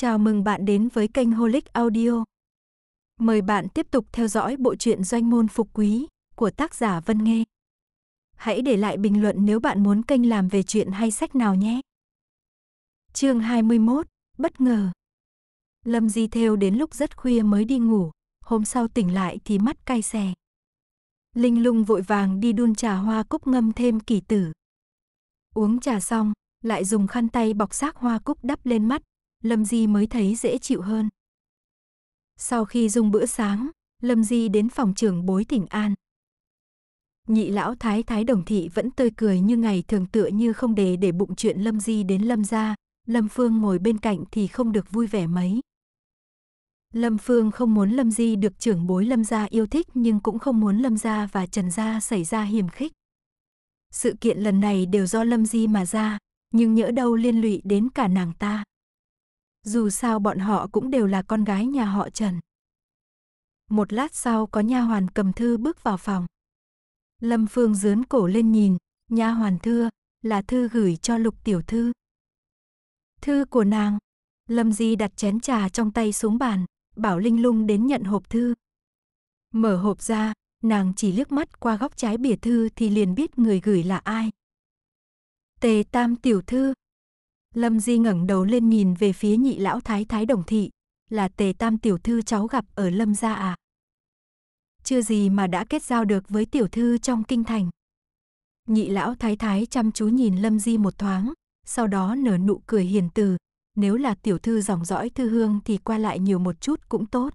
Chào mừng bạn đến với kênh Holic Audio. Mời bạn tiếp tục theo dõi bộ truyện Doanh môn phục quý của tác giả Vân Nghê. Hãy để lại bình luận nếu bạn muốn kênh làm về chuyện hay sách nào nhé. Chương 21: Bất ngờ. Lâm Di Thêu đến lúc rất khuya mới đi ngủ, hôm sau tỉnh lại thì mắt cay xè. Linh Lung vội vàng đi đun trà hoa cúc ngâm thêm kỳ tử. Uống trà xong, lại dùng khăn tay bọc xác hoa cúc đắp lên mắt, Lâm Di mới thấy dễ chịu hơn. Sau khi dùng bữa sáng, Lâm Di đến phòng trưởng bối tỉnh An. Nhị lão thái thái đồng thị vẫn tươi cười như ngày thường tựa như không để để bụng chuyện Lâm Di đến Lâm gia, Lâm Phương ngồi bên cạnh thì không được vui vẻ mấy. Lâm Phương không muốn Lâm Di được trưởng bối Lâm gia yêu thích nhưng cũng không muốn Lâm gia và Trần gia xảy ra hiềm khích. Sự kiện lần này đều do Lâm Di mà ra, nhưng nhỡ đâu liên lụy đến cả nàng ta dù sao bọn họ cũng đều là con gái nhà họ Trần. Một lát sau có nha hoàn cầm thư bước vào phòng. Lâm Phương dướn cổ lên nhìn, nha hoàn thưa, là thư gửi cho Lục tiểu thư. Thư của nàng. Lâm Di đặt chén trà trong tay xuống bàn, bảo Linh Lung đến nhận hộp thư. Mở hộp ra, nàng chỉ liếc mắt qua góc trái bìa thư thì liền biết người gửi là ai. Tề Tam tiểu thư, Lâm Di ngẩng đầu lên nhìn về phía nhị lão thái thái đồng thị, là tề tam tiểu thư cháu gặp ở Lâm gia à. Chưa gì mà đã kết giao được với tiểu thư trong kinh thành. Nhị lão thái thái chăm chú nhìn Lâm Di một thoáng, sau đó nở nụ cười hiền từ, nếu là tiểu thư dòng dõi thư hương thì qua lại nhiều một chút cũng tốt.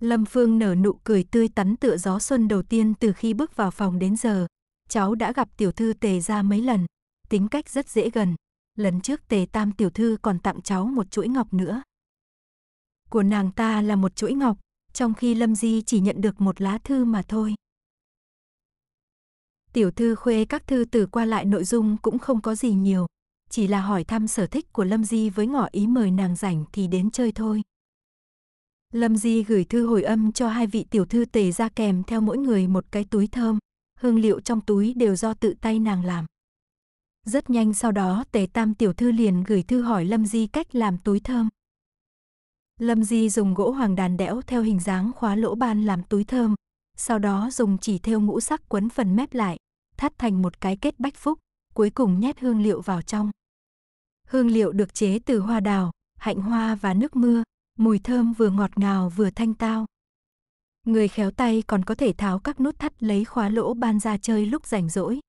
Lâm Phương nở nụ cười tươi tắn tựa gió xuân đầu tiên từ khi bước vào phòng đến giờ. Cháu đã gặp tiểu thư tề ra mấy lần, tính cách rất dễ gần, lần trước tề tam tiểu thư còn tặng cháu một chuỗi ngọc nữa. Của nàng ta là một chuỗi ngọc, trong khi Lâm Di chỉ nhận được một lá thư mà thôi. Tiểu thư khuê các thư từ qua lại nội dung cũng không có gì nhiều, chỉ là hỏi thăm sở thích của Lâm Di với ngỏ ý mời nàng rảnh thì đến chơi thôi. Lâm Di gửi thư hồi âm cho hai vị tiểu thư tề ra kèm theo mỗi người một cái túi thơm, hương liệu trong túi đều do tự tay nàng làm. Rất nhanh sau đó Tề Tam tiểu thư liền gửi thư hỏi Lâm Di cách làm túi thơm. Lâm Di dùng gỗ hoàng đàn đẽo theo hình dáng khóa lỗ ban làm túi thơm, sau đó dùng chỉ thêu ngũ sắc quấn phần mép lại, thắt thành một cái kết bách phúc, cuối cùng nhét hương liệu vào trong. Hương liệu được chế từ hoa đào, hạnh hoa và nước mưa, mùi thơm vừa ngọt ngào vừa thanh tao. Người khéo tay còn có thể tháo các nút thắt lấy khóa lỗ ban ra chơi lúc rảnh rỗi.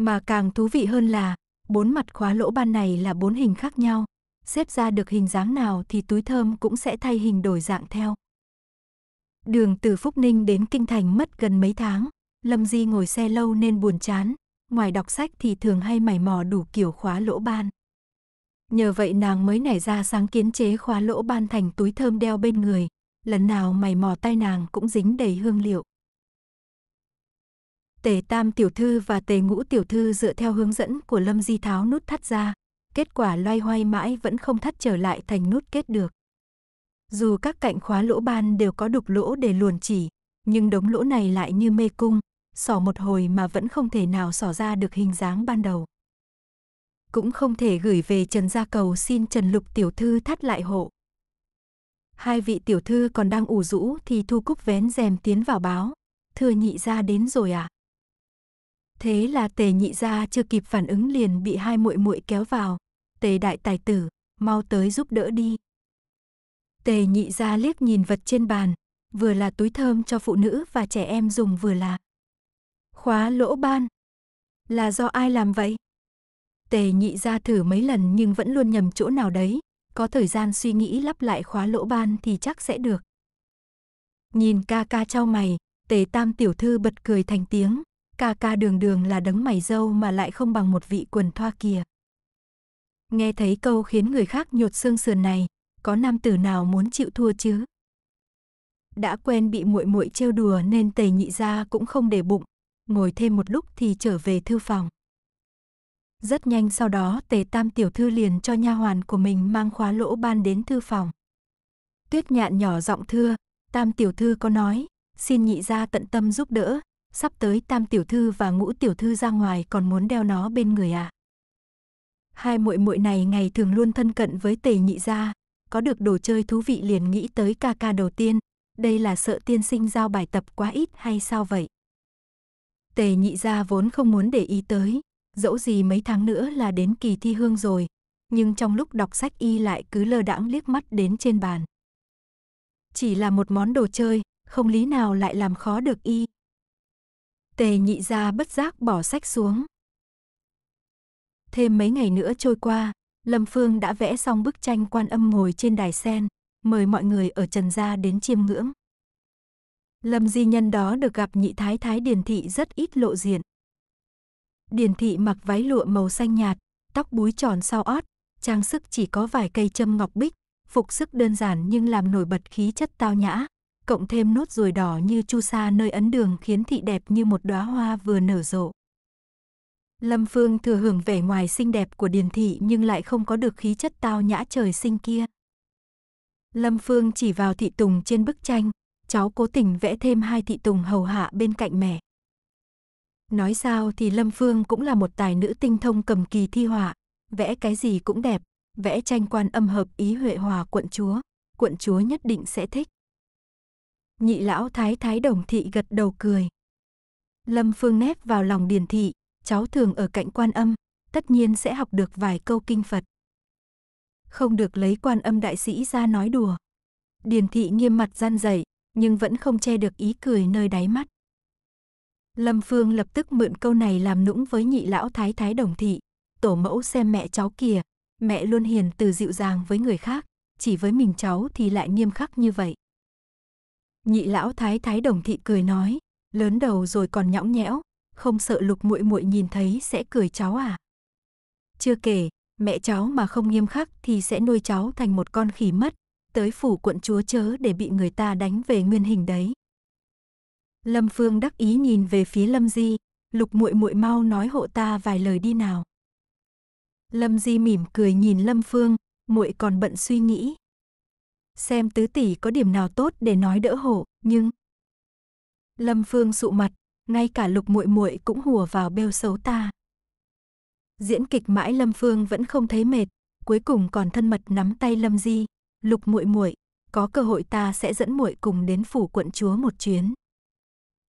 Mà càng thú vị hơn là, bốn mặt khóa lỗ ban này là bốn hình khác nhau, xếp ra được hình dáng nào thì túi thơm cũng sẽ thay hình đổi dạng theo. Đường từ Phúc Ninh đến Kinh Thành mất gần mấy tháng, Lâm Di ngồi xe lâu nên buồn chán, ngoài đọc sách thì thường hay mày mò đủ kiểu khóa lỗ ban. Nhờ vậy nàng mới nảy ra sáng kiến chế khóa lỗ ban thành túi thơm đeo bên người, lần nào mày mò tay nàng cũng dính đầy hương liệu. Tề Tam tiểu thư và Tề Ngũ tiểu thư dựa theo hướng dẫn của Lâm Di tháo nút thắt ra, kết quả loay hoay mãi vẫn không thắt trở lại thành nút kết được. Dù các cạnh khóa lỗ ban đều có đục lỗ để luồn chỉ, nhưng đống lỗ này lại như mê cung, xỏ một hồi mà vẫn không thể nào xỏ ra được hình dáng ban đầu. Cũng không thể gửi về Trần Gia Cầu xin Trần Lục tiểu thư thắt lại hộ. Hai vị tiểu thư còn đang ủ rũ thì Thu Cúc vén rèm tiến vào báo. Thưa nhị ra đến rồi à? Thế là tề nhị gia chưa kịp phản ứng liền bị hai muội muội kéo vào. Tề đại tài tử, mau tới giúp đỡ đi. Tề nhị gia liếc nhìn vật trên bàn, vừa là túi thơm cho phụ nữ và trẻ em dùng vừa là khóa lỗ ban. Là do ai làm vậy? Tề nhị gia thử mấy lần nhưng vẫn luôn nhầm chỗ nào đấy, có thời gian suy nghĩ lắp lại khóa lỗ ban thì chắc sẽ được. Nhìn ca ca trao mày, tề tam tiểu thư bật cười thành tiếng ca ca đường đường là đấng mày dâu mà lại không bằng một vị quần thoa kìa. Nghe thấy câu khiến người khác nhột xương sườn này, có nam tử nào muốn chịu thua chứ? Đã quen bị muội muội trêu đùa nên tề nhị gia cũng không để bụng, ngồi thêm một lúc thì trở về thư phòng. Rất nhanh sau đó tề tam tiểu thư liền cho nha hoàn của mình mang khóa lỗ ban đến thư phòng. Tuyết nhạn nhỏ giọng thưa, tam tiểu thư có nói, xin nhị gia tận tâm giúp đỡ, sắp tới tam tiểu thư và ngũ tiểu thư ra ngoài còn muốn đeo nó bên người à. Hai muội muội này ngày thường luôn thân cận với tề nhị gia, có được đồ chơi thú vị liền nghĩ tới ca ca đầu tiên, đây là sợ tiên sinh giao bài tập quá ít hay sao vậy? Tề nhị gia vốn không muốn để ý tới, dẫu gì mấy tháng nữa là đến kỳ thi hương rồi, nhưng trong lúc đọc sách y lại cứ lơ đãng liếc mắt đến trên bàn. Chỉ là một món đồ chơi, không lý nào lại làm khó được y. Tề nhị ra bất giác bỏ sách xuống. Thêm mấy ngày nữa trôi qua, Lâm Phương đã vẽ xong bức tranh quan âm ngồi trên đài sen, mời mọi người ở Trần Gia đến chiêm ngưỡng. Lâm Di Nhân đó được gặp nhị thái thái Điền Thị rất ít lộ diện. Điền Thị mặc váy lụa màu xanh nhạt, tóc búi tròn sau ót, trang sức chỉ có vài cây châm ngọc bích, phục sức đơn giản nhưng làm nổi bật khí chất tao nhã, cộng thêm nốt ruồi đỏ như chu sa nơi ấn đường khiến thị đẹp như một đóa hoa vừa nở rộ. Lâm Phương thừa hưởng vẻ ngoài xinh đẹp của Điền thị nhưng lại không có được khí chất tao nhã trời sinh kia. Lâm Phương chỉ vào thị tùng trên bức tranh, cháu cố tình vẽ thêm hai thị tùng hầu hạ bên cạnh mẹ. Nói sao thì Lâm Phương cũng là một tài nữ tinh thông cầm kỳ thi họa, vẽ cái gì cũng đẹp, vẽ tranh quan âm hợp ý Huệ Hòa quận chúa, quận chúa nhất định sẽ thích nhị lão thái thái đồng thị gật đầu cười. Lâm Phương nép vào lòng điền thị, cháu thường ở cạnh quan âm, tất nhiên sẽ học được vài câu kinh Phật. Không được lấy quan âm đại sĩ ra nói đùa. Điền thị nghiêm mặt gian dậy, nhưng vẫn không che được ý cười nơi đáy mắt. Lâm Phương lập tức mượn câu này làm nũng với nhị lão thái thái đồng thị. Tổ mẫu xem mẹ cháu kìa, mẹ luôn hiền từ dịu dàng với người khác, chỉ với mình cháu thì lại nghiêm khắc như vậy. Nhị lão thái thái đồng thị cười nói, lớn đầu rồi còn nhõng nhẽo, không sợ lục muội muội nhìn thấy sẽ cười cháu à? Chưa kể, mẹ cháu mà không nghiêm khắc thì sẽ nuôi cháu thành một con khỉ mất, tới phủ quận chúa chớ để bị người ta đánh về nguyên hình đấy. Lâm Phương đắc ý nhìn về phía Lâm Di, "Lục muội muội mau nói hộ ta vài lời đi nào." Lâm Di mỉm cười nhìn Lâm Phương, "Muội còn bận suy nghĩ, xem tứ tỷ có điểm nào tốt để nói đỡ hổ, nhưng Lâm Phương sụ mặt, ngay cả Lục Muội Muội cũng hùa vào bêu xấu ta. Diễn kịch mãi Lâm Phương vẫn không thấy mệt, cuối cùng còn thân mật nắm tay Lâm Di, "Lục Muội Muội, có cơ hội ta sẽ dẫn muội cùng đến phủ quận chúa một chuyến."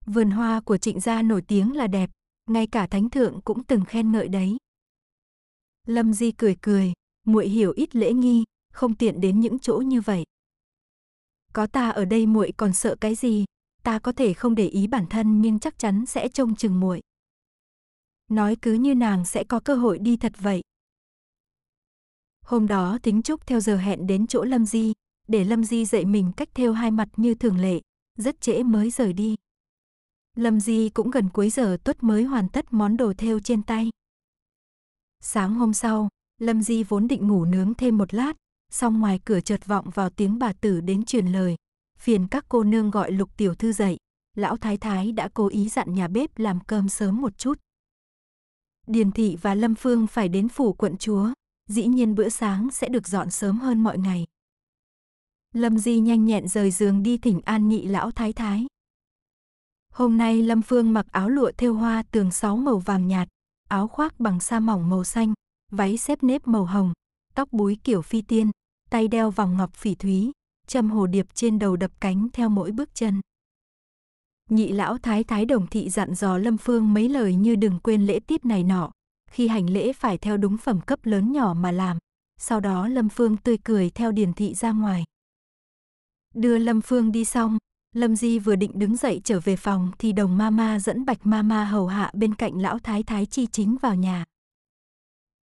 Vườn hoa của Trịnh gia nổi tiếng là đẹp, ngay cả thánh thượng cũng từng khen ngợi đấy. Lâm Di cười cười, muội hiểu ít lễ nghi, không tiện đến những chỗ như vậy. Có ta ở đây muội còn sợ cái gì? Ta có thể không để ý bản thân nhưng chắc chắn sẽ trông chừng muội. Nói cứ như nàng sẽ có cơ hội đi thật vậy. Hôm đó Tính Trúc theo giờ hẹn đến chỗ Lâm Di, để Lâm Di dạy mình cách theo hai mặt như thường lệ, rất trễ mới rời đi. Lâm Di cũng gần cuối giờ tuất mới hoàn tất món đồ thêu trên tay. Sáng hôm sau, Lâm Di vốn định ngủ nướng thêm một lát, song ngoài cửa chợt vọng vào tiếng bà tử đến truyền lời. Phiền các cô nương gọi lục tiểu thư dậy, lão thái thái đã cố ý dặn nhà bếp làm cơm sớm một chút. Điền thị và Lâm Phương phải đến phủ quận chúa, dĩ nhiên bữa sáng sẽ được dọn sớm hơn mọi ngày. Lâm Di nhanh nhẹn rời giường đi thỉnh an nhị lão thái thái. Hôm nay Lâm Phương mặc áo lụa thêu hoa tường sáu màu vàng nhạt, áo khoác bằng sa mỏng màu xanh, váy xếp nếp màu hồng, tóc búi kiểu phi tiên, tay đeo vòng ngọc phỉ thúy, châm hồ điệp trên đầu đập cánh theo mỗi bước chân. Nhị lão thái thái đồng thị dặn dò Lâm Phương mấy lời như đừng quên lễ tiết này nọ, khi hành lễ phải theo đúng phẩm cấp lớn nhỏ mà làm, sau đó Lâm Phương tươi cười theo điền thị ra ngoài. Đưa Lâm Phương đi xong, Lâm Di vừa định đứng dậy trở về phòng thì đồng ma ma dẫn bạch ma ma hầu hạ bên cạnh lão thái thái chi chính vào nhà.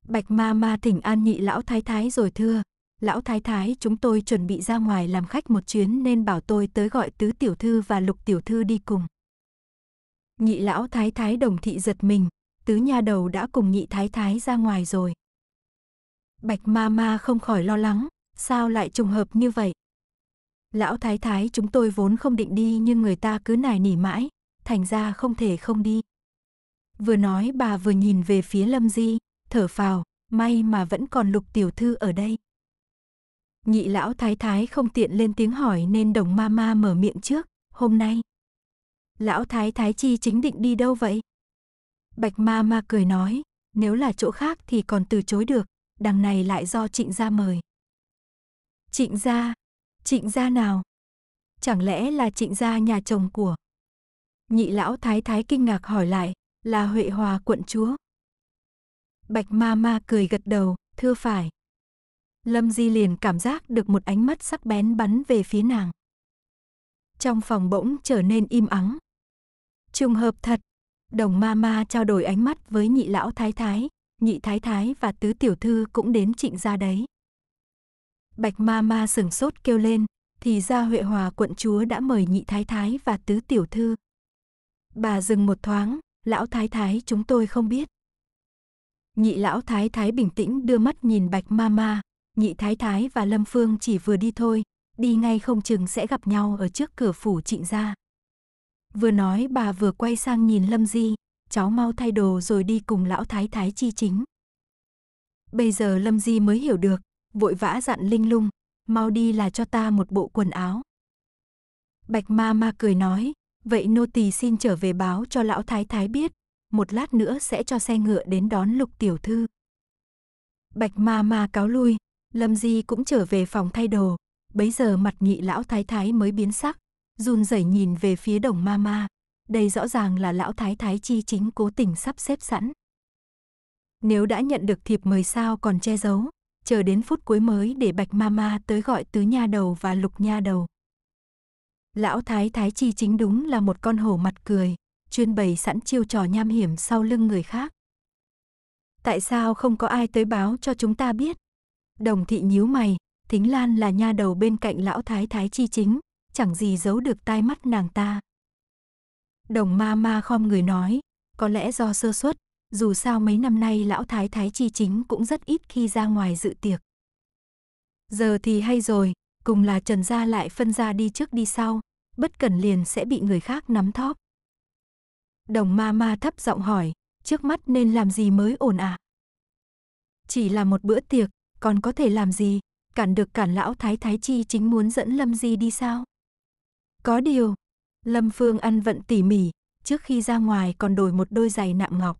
Bạch ma ma thỉnh an nhị lão thái thái rồi thưa, lão thái thái chúng tôi chuẩn bị ra ngoài làm khách một chuyến nên bảo tôi tới gọi tứ tiểu thư và lục tiểu thư đi cùng. Nhị lão thái thái đồng thị giật mình, tứ nha đầu đã cùng nhị thái thái ra ngoài rồi. Bạch ma ma không khỏi lo lắng, sao lại trùng hợp như vậy? Lão thái thái chúng tôi vốn không định đi nhưng người ta cứ nài nỉ mãi, thành ra không thể không đi. Vừa nói bà vừa nhìn về phía Lâm Di, thở phào, may mà vẫn còn lục tiểu thư ở đây. Nhị lão thái thái không tiện lên tiếng hỏi nên đồng ma ma mở miệng trước, hôm nay. Lão thái thái chi chính định đi đâu vậy? Bạch ma ma cười nói, nếu là chỗ khác thì còn từ chối được, đằng này lại do trịnh gia mời. Trịnh gia, trịnh gia nào? Chẳng lẽ là trịnh gia nhà chồng của? Nhị lão thái thái kinh ngạc hỏi lại, là Huệ Hòa quận chúa. Bạch ma ma cười gật đầu, thưa phải. Lâm Di liền cảm giác được một ánh mắt sắc bén bắn về phía nàng. Trong phòng bỗng trở nên im ắng. Trùng hợp thật, đồng ma ma trao đổi ánh mắt với nhị lão thái thái, nhị thái thái và tứ tiểu thư cũng đến trịnh ra đấy. Bạch ma ma sửng sốt kêu lên, thì ra Huệ Hòa quận chúa đã mời nhị thái thái và tứ tiểu thư. Bà dừng một thoáng, lão thái thái chúng tôi không biết. Nhị lão thái thái bình tĩnh đưa mắt nhìn bạch ma ma, nhị thái thái và Lâm Phương chỉ vừa đi thôi, đi ngay không chừng sẽ gặp nhau ở trước cửa phủ trịnh gia. Vừa nói bà vừa quay sang nhìn Lâm Di, cháu mau thay đồ rồi đi cùng lão thái thái chi chính. Bây giờ Lâm Di mới hiểu được, vội vã dặn Linh Lung, mau đi là cho ta một bộ quần áo. Bạch ma ma cười nói, vậy nô tỳ xin trở về báo cho lão thái thái biết, một lát nữa sẽ cho xe ngựa đến đón lục tiểu thư. Bạch ma ma cáo lui, Lâm Di cũng trở về phòng thay đồ, bấy giờ mặt nhị lão thái thái mới biến sắc, run rẩy nhìn về phía đồng ma ma. Đây rõ ràng là lão thái thái chi chính cố tình sắp xếp sẵn. Nếu đã nhận được thiệp mời sao còn che giấu, chờ đến phút cuối mới để bạch ma ma tới gọi tứ nha đầu và lục nha đầu. Lão thái thái chi chính đúng là một con hổ mặt cười, chuyên bày sẵn chiêu trò nham hiểm sau lưng người khác. Tại sao không có ai tới báo cho chúng ta biết? Đồng thị nhíu mày, Thính Lan là nha đầu bên cạnh lão thái thái chi chính, chẳng gì giấu được tai mắt nàng ta. Đồng ma ma khom người nói, có lẽ do sơ suất, dù sao mấy năm nay lão thái thái chi chính cũng rất ít khi ra ngoài dự tiệc. Giờ thì hay rồi, cùng là Trần gia lại phân ra đi trước đi sau, bất cần liền sẽ bị người khác nắm thóp. Đồng ma ma thấp giọng hỏi, trước mắt nên làm gì mới ổn à? Chỉ là một bữa tiệc, còn có thể làm gì, cản được cản lão thái thái chi chính muốn dẫn Lâm Di đi sao? Có điều, Lâm Phương ăn vận tỉ mỉ, trước khi ra ngoài còn đổi một đôi giày nạm ngọc.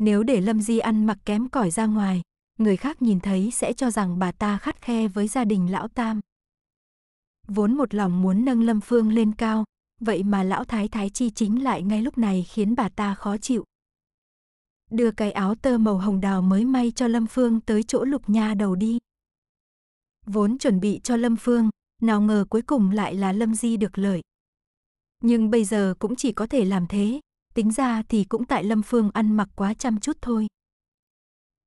Nếu để Lâm Di ăn mặc kém cỏi ra ngoài, người khác nhìn thấy sẽ cho rằng bà ta khắt khe với gia đình lão Tam. Vốn một lòng muốn nâng Lâm Phương lên cao, vậy mà lão thái thái chi chính lại ngay lúc này khiến bà ta khó chịu đưa cái áo tơ màu hồng đào mới may cho Lâm Phương tới chỗ Lục Nha đầu đi. Vốn chuẩn bị cho Lâm Phương, nào ngờ cuối cùng lại là Lâm Di được lợi. Nhưng bây giờ cũng chỉ có thể làm thế, tính ra thì cũng tại Lâm Phương ăn mặc quá chăm chút thôi.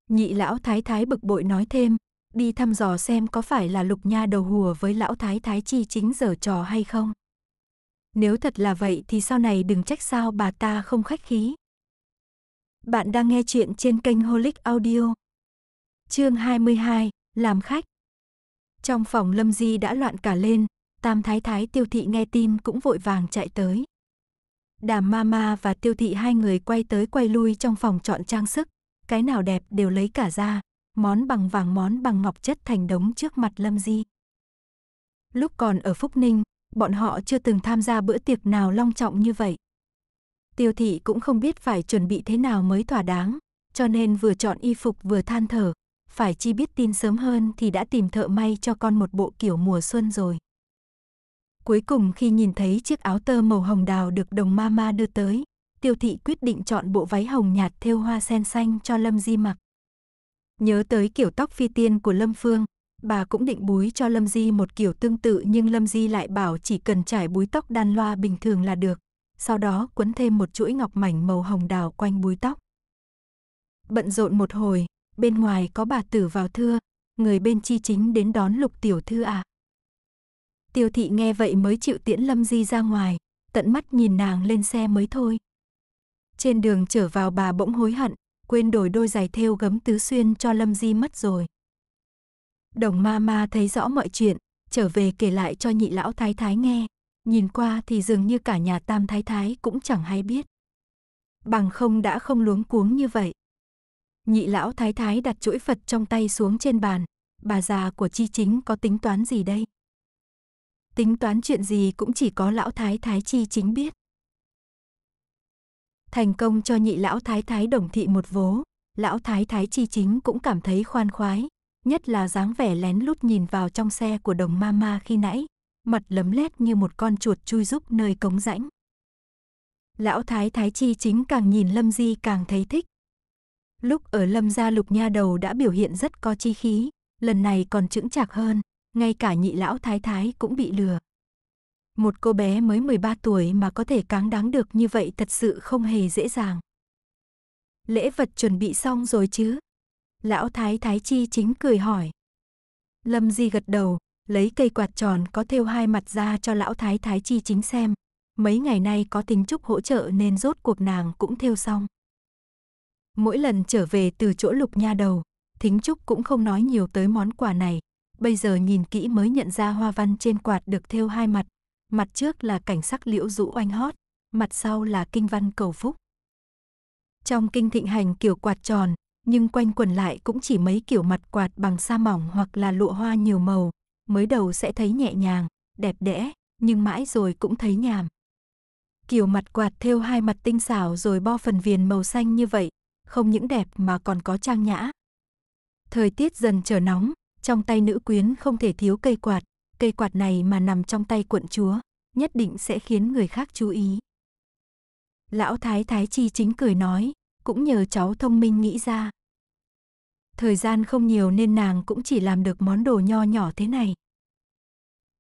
Nhị lão thái thái bực bội nói thêm, đi thăm dò xem có phải là Lục Nha đầu hùa với lão thái thái chi chính giở trò hay không. Nếu thật là vậy thì sau này đừng trách sao bà ta không khách khí. Bạn đang nghe chuyện trên kênh Holic Audio. Chương 22, làm khách. Trong phòng Lâm Di đã loạn cả lên, Tam Thái Thái Tiêu Thị nghe tin cũng vội vàng chạy tới. Đàm Mama và Tiêu Thị hai người quay tới quay lui trong phòng chọn trang sức, cái nào đẹp đều lấy cả ra, món bằng vàng món bằng ngọc chất thành đống trước mặt Lâm Di. Lúc còn ở Phúc Ninh, bọn họ chưa từng tham gia bữa tiệc nào long trọng như vậy, tiêu thị cũng không biết phải chuẩn bị thế nào mới thỏa đáng, cho nên vừa chọn y phục vừa than thở, phải chi biết tin sớm hơn thì đã tìm thợ may cho con một bộ kiểu mùa xuân rồi. Cuối cùng khi nhìn thấy chiếc áo tơ màu hồng đào được đồng mama đưa tới, tiêu thị quyết định chọn bộ váy hồng nhạt thêu hoa sen xanh cho Lâm Di mặc. Nhớ tới kiểu tóc phi tiên của Lâm Phương, bà cũng định búi cho Lâm Di một kiểu tương tự nhưng Lâm Di lại bảo chỉ cần trải búi tóc đan loa bình thường là được sau đó quấn thêm một chuỗi ngọc mảnh màu hồng đào quanh búi tóc. Bận rộn một hồi, bên ngoài có bà tử vào thưa, người bên chi chính đến đón lục tiểu thư À. Tiêu thị nghe vậy mới chịu tiễn Lâm Di ra ngoài, tận mắt nhìn nàng lên xe mới thôi. Trên đường trở vào bà bỗng hối hận, quên đổi đôi giày thêu gấm tứ xuyên cho Lâm Di mất rồi. Đồng ma ma thấy rõ mọi chuyện, trở về kể lại cho nhị lão thái thái nghe. Nhìn qua thì dường như cả nhà Tam Thái Thái cũng chẳng hay biết. Bằng không đã không luống cuống như vậy. Nhị lão Thái Thái đặt chuỗi Phật trong tay xuống trên bàn. Bà già của Chi Chính có tính toán gì đây? Tính toán chuyện gì cũng chỉ có lão Thái Thái Chi Chính biết. Thành công cho nhị lão Thái Thái đồng thị một vố, lão Thái Thái Chi Chính cũng cảm thấy khoan khoái, nhất là dáng vẻ lén lút nhìn vào trong xe của đồng mama khi nãy, mặt lấm lét như một con chuột chui rúc nơi cống rãnh. Lão Thái Thái Chi chính càng nhìn Lâm Di càng thấy thích. Lúc ở Lâm gia lục nha đầu đã biểu hiện rất có chi khí, lần này còn chững chạc hơn, ngay cả nhị lão Thái Thái cũng bị lừa. Một cô bé mới 13 tuổi mà có thể cáng đáng được như vậy thật sự không hề dễ dàng. Lễ vật chuẩn bị xong rồi chứ? Lão Thái Thái Chi chính cười hỏi. Lâm Di gật đầu, lấy cây quạt tròn có thêu hai mặt ra cho lão thái thái chi chính xem. Mấy ngày nay có tính trúc hỗ trợ nên rốt cuộc nàng cũng thêu xong. Mỗi lần trở về từ chỗ lục nha đầu, thính trúc cũng không nói nhiều tới món quà này. Bây giờ nhìn kỹ mới nhận ra hoa văn trên quạt được thêu hai mặt. Mặt trước là cảnh sắc liễu rũ oanh hót, mặt sau là kinh văn cầu phúc. Trong kinh thịnh hành kiểu quạt tròn, nhưng quanh quần lại cũng chỉ mấy kiểu mặt quạt bằng sa mỏng hoặc là lụa hoa nhiều màu, mới đầu sẽ thấy nhẹ nhàng, đẹp đẽ, nhưng mãi rồi cũng thấy nhàm. Kiểu mặt quạt thêu hai mặt tinh xảo rồi bo phần viền màu xanh như vậy, không những đẹp mà còn có trang nhã. Thời tiết dần trở nóng, trong tay nữ quyến không thể thiếu cây quạt, cây quạt này mà nằm trong tay quận chúa, nhất định sẽ khiến người khác chú ý. Lão Thái Thái Chi chính cười nói, cũng nhờ cháu thông minh nghĩ ra. Thời gian không nhiều nên nàng cũng chỉ làm được món đồ nho nhỏ thế này.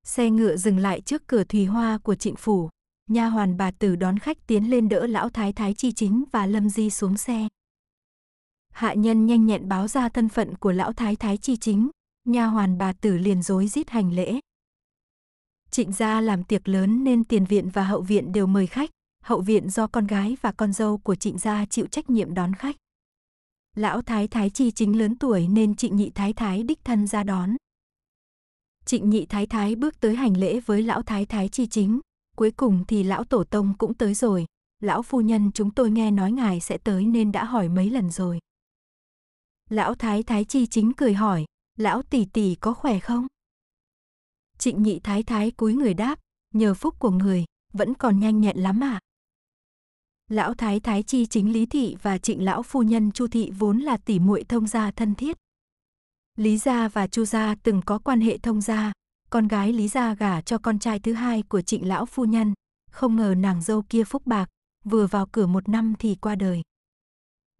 Xe ngựa dừng lại trước cửa thùy hoa của trịnh phủ. Nha hoàn bà tử đón khách tiến lên đỡ lão thái thái chi chính và lâm di xuống xe. Hạ nhân nhanh nhẹn báo ra thân phận của lão thái thái chi chính. Nha hoàn bà tử liền rối rít hành lễ. Trịnh gia làm tiệc lớn nên tiền viện và hậu viện đều mời khách. Hậu viện do con gái và con dâu của trịnh gia chịu trách nhiệm đón khách. Lão thái thái chi chính lớn tuổi nên trịnh nhị thái thái đích thân ra đón. Trịnh nhị thái thái bước tới hành lễ với lão thái thái chi chính, cuối cùng thì lão tổ tông cũng tới rồi. Lão phu nhân chúng tôi nghe nói ngài sẽ tới nên đã hỏi mấy lần rồi. Lão thái thái chi chính cười hỏi, lão tỷ tỷ có khỏe không? Trịnh nhị thái thái cúi người đáp, nhờ phúc của người, vẫn còn nhanh nhẹn lắm à? lão thái thái chi chính Lý thị và Trịnh lão phu nhân Chu thị vốn là tỷ muội thông gia thân thiết. Lý gia và Chu gia từng có quan hệ thông gia, con gái Lý gia gả cho con trai thứ hai của Trịnh lão phu nhân, không ngờ nàng dâu kia phúc bạc, vừa vào cửa một năm thì qua đời.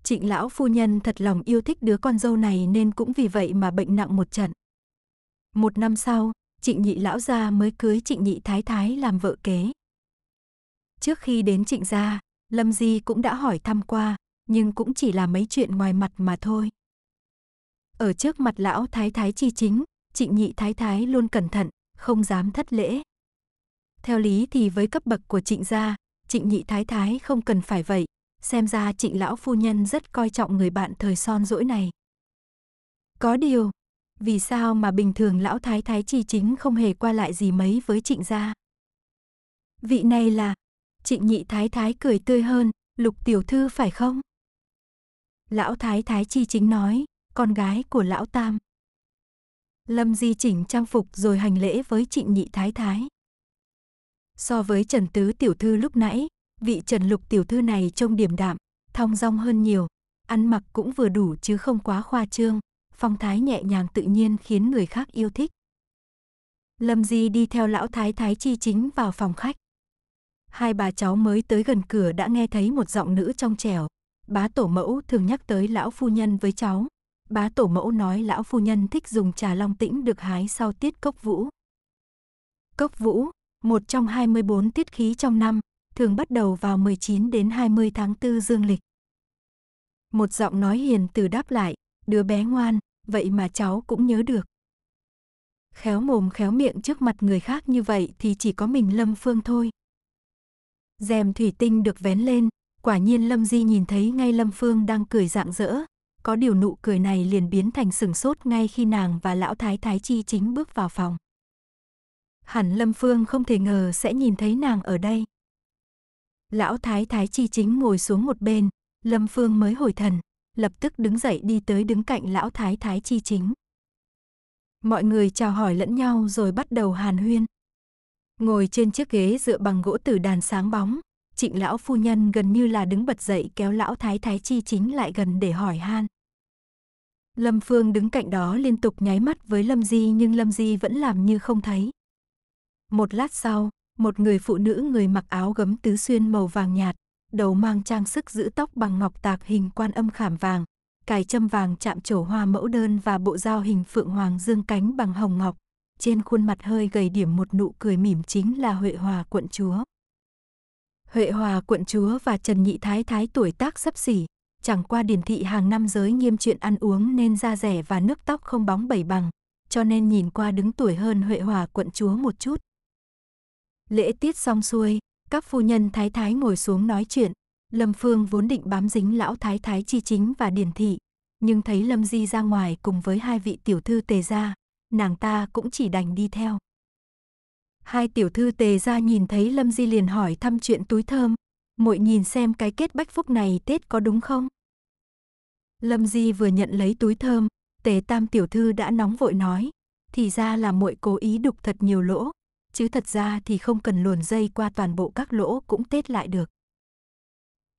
Trịnh lão phu nhân thật lòng yêu thích đứa con dâu này nên cũng vì vậy mà bệnh nặng một trận. Một năm sau, trịnh nhị lão gia mới cưới trịnh nhị thái thái làm vợ kế. Trước khi đến trịnh gia, Lâm Di cũng đã hỏi thăm qua, nhưng cũng chỉ là mấy chuyện ngoài mặt mà thôi. Ở trước mặt lão thái thái chi chính, trịnh nhị thái thái luôn cẩn thận, không dám thất lễ. Theo lý thì với cấp bậc của trịnh gia, trịnh nhị thái thái không cần phải vậy, xem ra trịnh lão phu nhân rất coi trọng người bạn thời son dỗi này. Có điều, vì sao mà bình thường lão thái thái chi chính không hề qua lại gì mấy với trịnh gia? Vị này là, trịnh nhị thái thái cười tươi hơn, lục tiểu thư phải không? Lão thái thái chi chính nói, con gái của lão tam. Lâm Di chỉnh trang phục rồi hành lễ với trịnh nhị thái thái. So với Trần Tứ tiểu thư lúc nãy, vị Trần Lục tiểu thư này trông điềm đạm, thong dong hơn nhiều, ăn mặc cũng vừa đủ chứ không quá khoa trương, phong thái nhẹ nhàng tự nhiên khiến người khác yêu thích. Lâm Di đi theo lão thái thái chi chính vào phòng khách hai bà cháu mới tới gần cửa đã nghe thấy một giọng nữ trong trẻo. Bá tổ mẫu thường nhắc tới lão phu nhân với cháu. Bá tổ mẫu nói lão phu nhân thích dùng trà long tĩnh được hái sau tiết cốc vũ. Cốc vũ, một trong 24 tiết khí trong năm, thường bắt đầu vào 19 đến 20 tháng 4 dương lịch. Một giọng nói hiền từ đáp lại, đứa bé ngoan, vậy mà cháu cũng nhớ được. Khéo mồm khéo miệng trước mặt người khác như vậy thì chỉ có mình Lâm Phương thôi. Rèm thủy tinh được vén lên, quả nhiên Lâm Di nhìn thấy ngay Lâm Phương đang cười rạng rỡ. Có điều nụ cười này liền biến thành sừng sốt ngay khi nàng và lão thái thái chi chính bước vào phòng. Hẳn Lâm Phương không thể ngờ sẽ nhìn thấy nàng ở đây. Lão thái thái chi chính ngồi xuống một bên, Lâm Phương mới hồi thần, lập tức đứng dậy đi tới đứng cạnh lão thái thái chi chính. Mọi người chào hỏi lẫn nhau rồi bắt đầu hàn huyên. Ngồi trên chiếc ghế dựa bằng gỗ từ đàn sáng bóng, trịnh lão phu nhân gần như là đứng bật dậy kéo lão thái thái chi chính lại gần để hỏi han. Lâm Phương đứng cạnh đó liên tục nháy mắt với Lâm Di nhưng Lâm Di vẫn làm như không thấy. Một lát sau, một người phụ nữ người mặc áo gấm tứ xuyên màu vàng nhạt, đầu mang trang sức giữ tóc bằng ngọc tạc hình quan âm khảm vàng, cài châm vàng chạm trổ hoa mẫu đơn và bộ dao hình phượng hoàng dương cánh bằng hồng ngọc, trên khuôn mặt hơi gầy điểm một nụ cười mỉm chính là Huệ Hòa quận chúa. Huệ Hòa quận chúa và Trần Nhị Thái Thái tuổi tác sắp xỉ, chẳng qua điển thị hàng năm giới nghiêm chuyện ăn uống nên da rẻ và nước tóc không bóng bẩy bằng, cho nên nhìn qua đứng tuổi hơn Huệ Hòa quận chúa một chút. Lễ tiết xong xuôi, các phu nhân thái thái ngồi xuống nói chuyện, Lâm Phương vốn định bám dính lão thái thái chi chính và điển thị, nhưng thấy Lâm Di ra ngoài cùng với hai vị tiểu thư tề gia, nàng ta cũng chỉ đành đi theo. Hai tiểu thư tề ra nhìn thấy Lâm Di liền hỏi thăm chuyện túi thơm, Mội nhìn xem cái kết bách phúc này Tết có đúng không? Lâm Di vừa nhận lấy túi thơm, tề tam tiểu thư đã nóng vội nói, thì ra là Mội cố ý đục thật nhiều lỗ, chứ thật ra thì không cần luồn dây qua toàn bộ các lỗ cũng Tết lại được.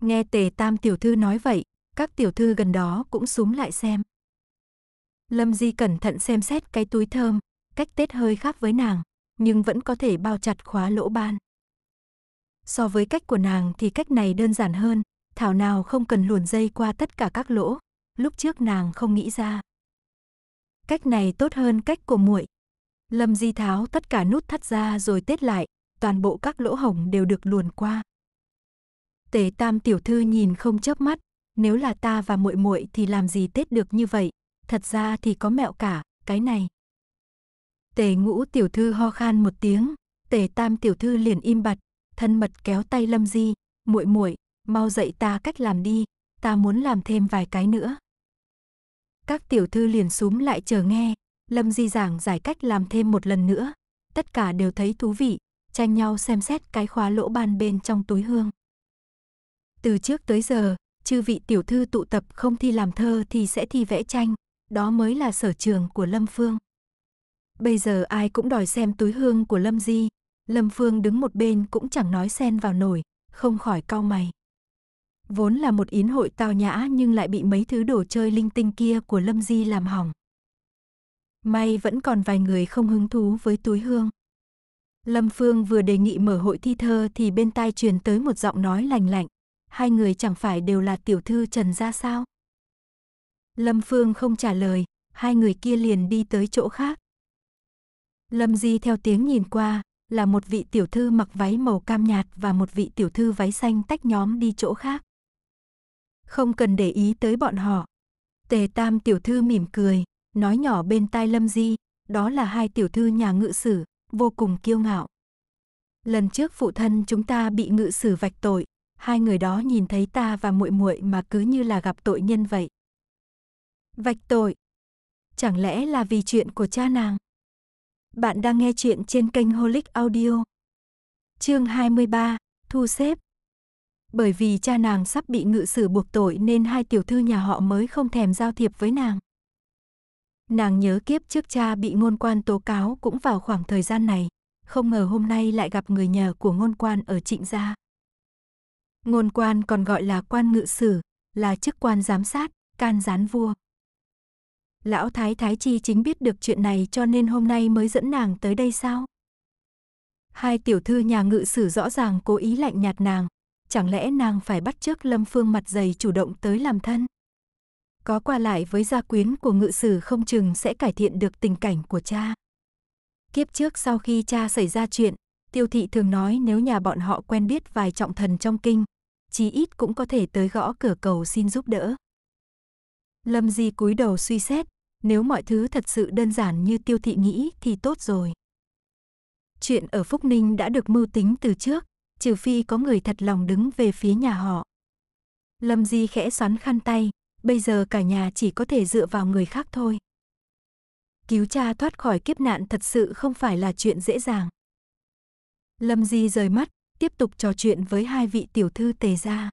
Nghe tề tam tiểu thư nói vậy, các tiểu thư gần đó cũng súm lại xem. Lâm Di cẩn thận xem xét cái túi thơm, cách Tết hơi khác với nàng, nhưng vẫn có thể bao chặt khóa lỗ ban. So với cách của nàng thì cách này đơn giản hơn, thảo nào không cần luồn dây qua tất cả các lỗ, lúc trước nàng không nghĩ ra. Cách này tốt hơn cách của muội. Lâm Di tháo tất cả nút thắt ra rồi tết lại, toàn bộ các lỗ hổng đều được luồn qua. Tề Tam tiểu thư nhìn không chớp mắt, nếu là ta và muội muội thì làm gì tết được như vậy, thật ra thì có mẹo cả, cái này. Tề ngũ tiểu thư ho khan một tiếng, tề tam tiểu thư liền im bặt, thân mật kéo tay lâm di, muội muội mau dạy ta cách làm đi, ta muốn làm thêm vài cái nữa. Các tiểu thư liền súm lại chờ nghe, lâm di giảng giải cách làm thêm một lần nữa, tất cả đều thấy thú vị, tranh nhau xem xét cái khóa lỗ ban bên trong túi hương. Từ trước tới giờ, chư vị tiểu thư tụ tập không thi làm thơ thì sẽ thi vẽ tranh, đó mới là sở trường của Lâm Phương. Bây giờ ai cũng đòi xem túi hương của Lâm Di, Lâm Phương đứng một bên cũng chẳng nói xen vào nổi, không khỏi cau mày. Vốn là một yến hội tao nhã nhưng lại bị mấy thứ đồ chơi linh tinh kia của Lâm Di làm hỏng. May vẫn còn vài người không hứng thú với túi hương. Lâm Phương vừa đề nghị mở hội thi thơ thì bên tai truyền tới một giọng nói lành lạnh. Hai người chẳng phải đều là tiểu thư Trần ra sao? Lâm Phương không trả lời, hai người kia liền đi tới chỗ khác. Lâm Di theo tiếng nhìn qua, là một vị tiểu thư mặc váy màu cam nhạt và một vị tiểu thư váy xanh tách nhóm đi chỗ khác. Không cần để ý tới bọn họ. Tề Tam tiểu thư mỉm cười, nói nhỏ bên tai Lâm Di, đó là hai tiểu thư nhà ngự sử, vô cùng kiêu ngạo. Lần trước phụ thân chúng ta bị ngự sử vạch tội, hai người đó nhìn thấy ta và muội muội mà cứ như là gặp tội nhân vậy. Vạch tội. Chẳng lẽ là vì chuyện của cha nàng? Bạn đang nghe chuyện trên kênh Holic Audio. Chương 23, thu xếp. Bởi vì cha nàng sắp bị ngự sử buộc tội nên hai tiểu thư nhà họ mới không thèm giao thiệp với nàng. Nàng nhớ kiếp trước cha bị ngôn quan tố cáo cũng vào khoảng thời gian này, không ngờ hôm nay lại gặp người nhờ của ngôn quan ở trịnh gia. Ngôn quan còn gọi là quan ngự sử, là chức quan giám sát, can gián vua, lão thái thái chi chính biết được chuyện này cho nên hôm nay mới dẫn nàng tới đây sao? Hai tiểu thư nhà ngự sử rõ ràng cố ý lạnh nhạt nàng, chẳng lẽ nàng phải bắt chước lâm phương mặt dày chủ động tới làm thân? Có qua lại với gia quyến của ngự sử không chừng sẽ cải thiện được tình cảnh của cha. Kiếp trước sau khi cha xảy ra chuyện, tiêu thị thường nói nếu nhà bọn họ quen biết vài trọng thần trong kinh, chí ít cũng có thể tới gõ cửa cầu xin giúp đỡ. Lâm Di cúi đầu suy xét, nếu mọi thứ thật sự đơn giản như tiêu thị nghĩ thì tốt rồi. Chuyện ở Phúc Ninh đã được mưu tính từ trước, trừ phi có người thật lòng đứng về phía nhà họ. Lâm Di khẽ xoắn khăn tay, bây giờ cả nhà chỉ có thể dựa vào người khác thôi. Cứu cha thoát khỏi kiếp nạn thật sự không phải là chuyện dễ dàng. Lâm Di rời mắt, tiếp tục trò chuyện với hai vị tiểu thư tề gia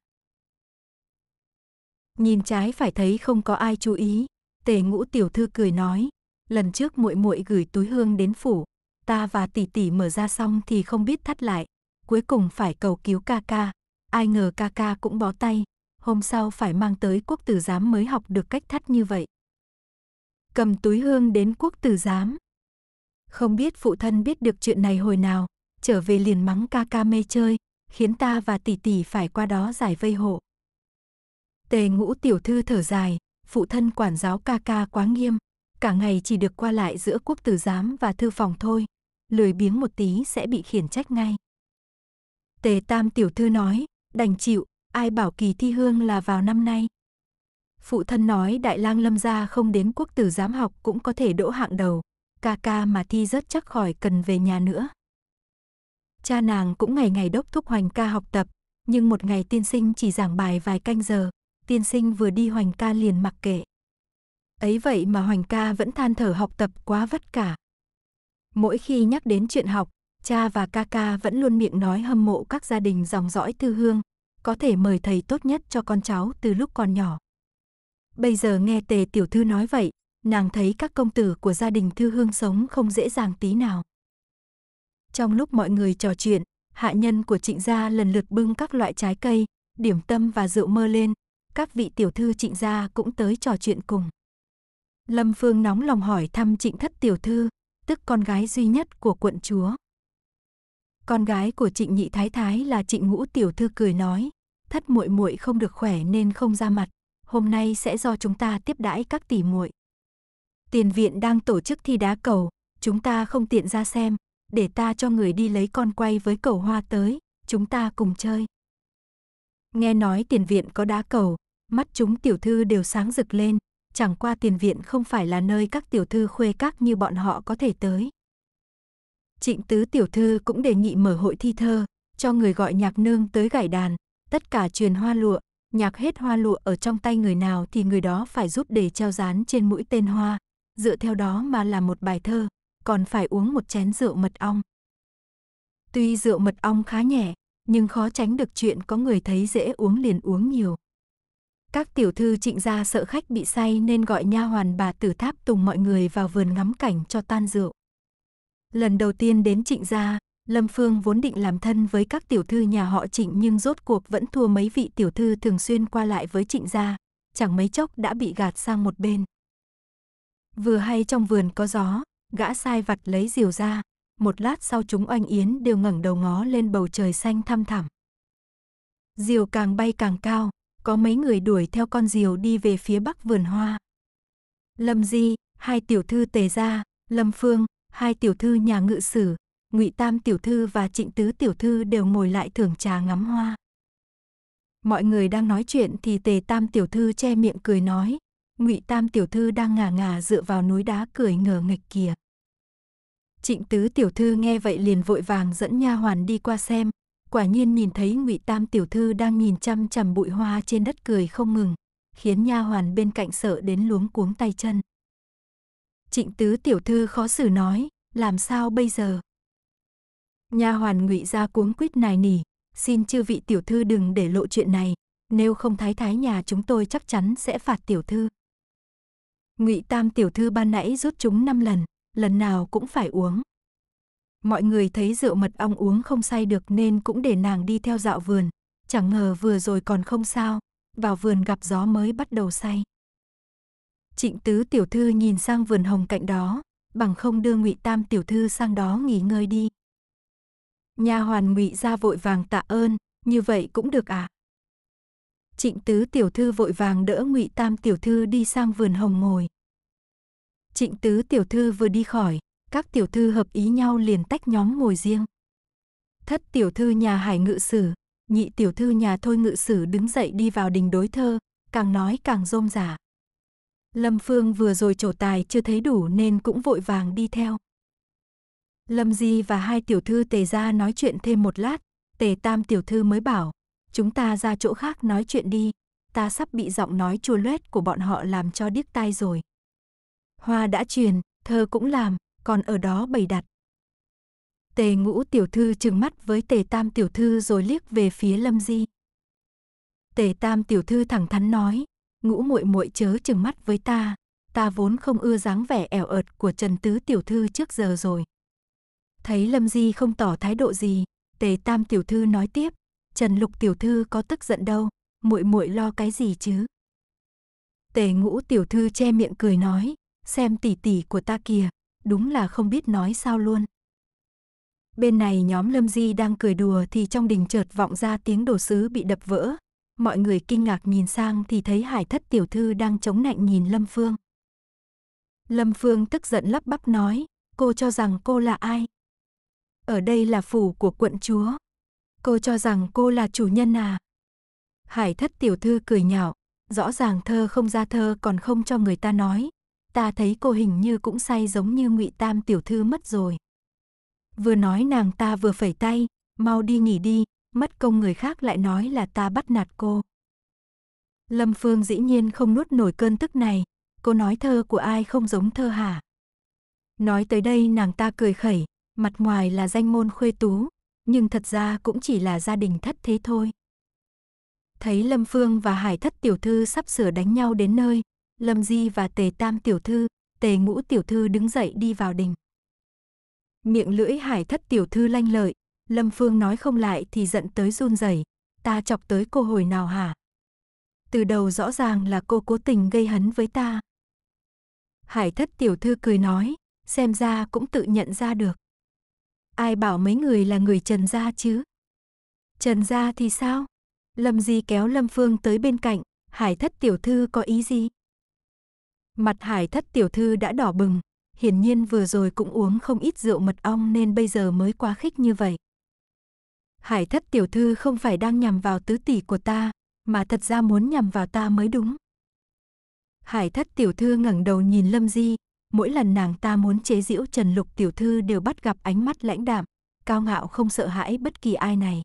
nhìn trái phải thấy không có ai chú ý, Tề Ngũ tiểu thư cười nói, lần trước muội muội gửi túi hương đến phủ, ta và tỷ tỷ mở ra xong thì không biết thắt lại, cuối cùng phải cầu cứu ca ca, ai ngờ ca ca cũng bó tay, hôm sau phải mang tới quốc tử giám mới học được cách thắt như vậy. Cầm túi hương đến quốc tử giám. Không biết phụ thân biết được chuyện này hồi nào, trở về liền mắng ca ca mê chơi, khiến ta và tỷ tỷ phải qua đó giải vây hộ. Tề ngũ tiểu thư thở dài, phụ thân quản giáo ca ca quá nghiêm, cả ngày chỉ được qua lại giữa quốc tử giám và thư phòng thôi, lười biếng một tí sẽ bị khiển trách ngay. Tề tam tiểu thư nói, đành chịu, ai bảo kỳ thi hương là vào năm nay. Phụ thân nói đại lang lâm gia không đến quốc tử giám học cũng có thể đỗ hạng đầu, ca ca mà thi rất chắc khỏi cần về nhà nữa. Cha nàng cũng ngày ngày đốc thúc hoành ca học tập, nhưng một ngày tiên sinh chỉ giảng bài vài canh giờ, tiên sinh vừa đi Hoành ca liền mặc kệ. Ấy vậy mà Hoành ca vẫn than thở học tập quá vất cả. Mỗi khi nhắc đến chuyện học, cha và ca ca vẫn luôn miệng nói hâm mộ các gia đình dòng dõi thư hương, có thể mời thầy tốt nhất cho con cháu từ lúc còn nhỏ. Bây giờ nghe tề tiểu thư nói vậy, nàng thấy các công tử của gia đình thư hương sống không dễ dàng tí nào. Trong lúc mọi người trò chuyện, hạ nhân của trịnh gia lần lượt bưng các loại trái cây, điểm tâm và rượu mơ lên, các vị tiểu thư trịnh gia cũng tới trò chuyện cùng. Lâm Phương nóng lòng hỏi thăm trịnh thất tiểu thư, tức con gái duy nhất của quận chúa. Con gái của trịnh nhị thái thái là trịnh ngũ tiểu thư cười nói, thất muội muội không được khỏe nên không ra mặt, hôm nay sẽ do chúng ta tiếp đãi các tỷ muội. Tiền viện đang tổ chức thi đá cầu, chúng ta không tiện ra xem, để ta cho người đi lấy con quay với cầu hoa tới, chúng ta cùng chơi. Nghe nói tiền viện có đá cầu, mắt chúng tiểu thư đều sáng rực lên, chẳng qua tiền viện không phải là nơi các tiểu thư khuê các như bọn họ có thể tới. Trịnh tứ tiểu thư cũng đề nghị mở hội thi thơ, cho người gọi nhạc nương tới gảy đàn, tất cả truyền hoa lụa, nhạc hết hoa lụa ở trong tay người nào thì người đó phải giúp để treo dán trên mũi tên hoa, dựa theo đó mà làm một bài thơ, còn phải uống một chén rượu mật ong. Tuy rượu mật ong khá nhẹ, nhưng khó tránh được chuyện có người thấy dễ uống liền uống nhiều. Các tiểu thư trịnh gia sợ khách bị say nên gọi nha hoàn bà tử tháp tùng mọi người vào vườn ngắm cảnh cho tan rượu. Lần đầu tiên đến trịnh gia, Lâm Phương vốn định làm thân với các tiểu thư nhà họ trịnh nhưng rốt cuộc vẫn thua mấy vị tiểu thư thường xuyên qua lại với trịnh gia, chẳng mấy chốc đã bị gạt sang một bên. Vừa hay trong vườn có gió, gã sai vặt lấy diều ra, một lát sau chúng oanh yến đều ngẩng đầu ngó lên bầu trời xanh thăm thẳm. Diều càng bay càng cao, có mấy người đuổi theo con diều đi về phía bắc vườn hoa. Lâm Di, hai tiểu thư Tề gia, Lâm Phương, hai tiểu thư nhà ngự sử, Ngụy Tam tiểu thư và Trịnh Tứ tiểu thư đều ngồi lại thưởng trà ngắm hoa. Mọi người đang nói chuyện thì Tề Tam tiểu thư che miệng cười nói, Ngụy Tam tiểu thư đang ngả ngả dựa vào núi đá cười ngờ nghịch kìa. Trịnh Tứ tiểu thư nghe vậy liền vội vàng dẫn nha hoàn đi qua xem, quả nhiên nhìn thấy ngụy tam tiểu thư đang nhìn chăm chằm bụi hoa trên đất cười không ngừng khiến nha hoàn bên cạnh sợ đến luống cuống tay chân trịnh tứ tiểu thư khó xử nói làm sao bây giờ nha hoàn ngụy ra cuống quýt nài nỉ xin chư vị tiểu thư đừng để lộ chuyện này nếu không thái thái nhà chúng tôi chắc chắn sẽ phạt tiểu thư ngụy tam tiểu thư ban nãy rút chúng năm lần lần nào cũng phải uống Mọi người thấy rượu mật ong uống không say được nên cũng để nàng đi theo dạo vườn. Chẳng ngờ vừa rồi còn không sao, vào vườn gặp gió mới bắt đầu say. Trịnh tứ tiểu thư nhìn sang vườn hồng cạnh đó, bằng không đưa ngụy tam tiểu thư sang đó nghỉ ngơi đi. Nhà hoàn ngụy ra vội vàng tạ ơn, như vậy cũng được à? Trịnh tứ tiểu thư vội vàng đỡ ngụy tam tiểu thư đi sang vườn hồng ngồi. Trịnh tứ tiểu thư vừa đi khỏi, các tiểu thư hợp ý nhau liền tách nhóm ngồi riêng. Thất tiểu thư nhà Hải Ngự Sử, nhị tiểu thư nhà Thôi Ngự Sử đứng dậy đi vào đình đối thơ, càng nói càng rôm giả. Lâm Phương vừa rồi trổ tài chưa thấy đủ nên cũng vội vàng đi theo. Lâm Di và hai tiểu thư tề ra nói chuyện thêm một lát, tề tam tiểu thư mới bảo, chúng ta ra chỗ khác nói chuyện đi, ta sắp bị giọng nói chua loét của bọn họ làm cho điếc tai rồi. Hoa đã truyền, thơ cũng làm, còn ở đó bày đặt. Tề ngũ tiểu thư trừng mắt với tề tam tiểu thư rồi liếc về phía lâm di. Tề tam tiểu thư thẳng thắn nói, ngũ muội muội chớ trừng mắt với ta, ta vốn không ưa dáng vẻ ẻo ợt của Trần Tứ tiểu thư trước giờ rồi. Thấy Lâm Di không tỏ thái độ gì, Tề Tam tiểu thư nói tiếp, Trần Lục tiểu thư có tức giận đâu, muội muội lo cái gì chứ? Tề Ngũ tiểu thư che miệng cười nói, xem tỷ tỷ của ta kìa, đúng là không biết nói sao luôn. Bên này nhóm Lâm Di đang cười đùa thì trong đình chợt vọng ra tiếng đồ sứ bị đập vỡ. Mọi người kinh ngạc nhìn sang thì thấy hải thất tiểu thư đang chống nạnh nhìn Lâm Phương. Lâm Phương tức giận lắp bắp nói, cô cho rằng cô là ai? Ở đây là phủ của quận chúa. Cô cho rằng cô là chủ nhân à? Hải thất tiểu thư cười nhạo, rõ ràng thơ không ra thơ còn không cho người ta nói, ta thấy cô hình như cũng say giống như ngụy tam tiểu thư mất rồi. Vừa nói nàng ta vừa phẩy tay, mau đi nghỉ đi, mất công người khác lại nói là ta bắt nạt cô. Lâm Phương dĩ nhiên không nuốt nổi cơn tức này, cô nói thơ của ai không giống thơ hả? Nói tới đây nàng ta cười khẩy, mặt ngoài là danh môn khuê tú, nhưng thật ra cũng chỉ là gia đình thất thế thôi. Thấy Lâm Phương và Hải thất tiểu thư sắp sửa đánh nhau đến nơi, Lâm Di và Tề Tam tiểu thư, Tề Ngũ tiểu thư đứng dậy đi vào đình. Miệng lưỡi Hải Thất tiểu thư lanh lợi, Lâm Phương nói không lại thì giận tới run rẩy, ta chọc tới cô hồi nào hả? Từ đầu rõ ràng là cô cố tình gây hấn với ta. Hải Thất tiểu thư cười nói, xem ra cũng tự nhận ra được. Ai bảo mấy người là người Trần gia chứ? Trần gia thì sao? Lâm Di kéo Lâm Phương tới bên cạnh, Hải Thất tiểu thư có ý gì? Mặt hải thất tiểu thư đã đỏ bừng, hiển nhiên vừa rồi cũng uống không ít rượu mật ong nên bây giờ mới quá khích như vậy. Hải thất tiểu thư không phải đang nhằm vào tứ tỷ của ta, mà thật ra muốn nhằm vào ta mới đúng. Hải thất tiểu thư ngẩng đầu nhìn Lâm Di, mỗi lần nàng ta muốn chế giễu Trần Lục tiểu thư đều bắt gặp ánh mắt lãnh đạm, cao ngạo không sợ hãi bất kỳ ai này.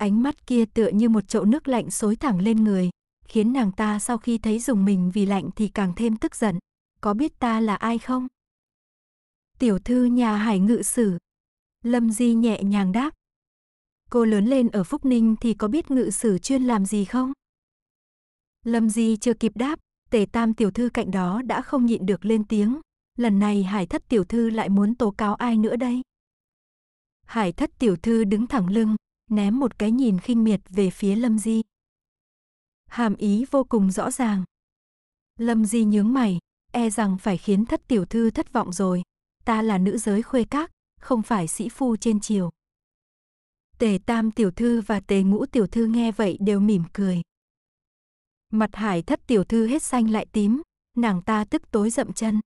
Ánh mắt kia tựa như một chậu nước lạnh xối thẳng lên người, khiến nàng ta sau khi thấy dùng mình vì lạnh thì càng thêm tức giận. Có biết ta là ai không? Tiểu thư nhà hải ngự sử. Lâm Di nhẹ nhàng đáp. Cô lớn lên ở Phúc Ninh thì có biết ngự sử chuyên làm gì không? Lâm Di chưa kịp đáp, tề tam tiểu thư cạnh đó đã không nhịn được lên tiếng. Lần này hải thất tiểu thư lại muốn tố cáo ai nữa đây? Hải thất tiểu thư đứng thẳng lưng, ném một cái nhìn khinh miệt về phía Lâm Di hàm ý vô cùng rõ ràng. Lâm Di nhướng mày, e rằng phải khiến thất tiểu thư thất vọng rồi. Ta là nữ giới khuê các, không phải sĩ phu trên triều. Tề tam tiểu thư và tề ngũ tiểu thư nghe vậy đều mỉm cười. Mặt hải thất tiểu thư hết xanh lại tím, nàng ta tức tối dậm chân.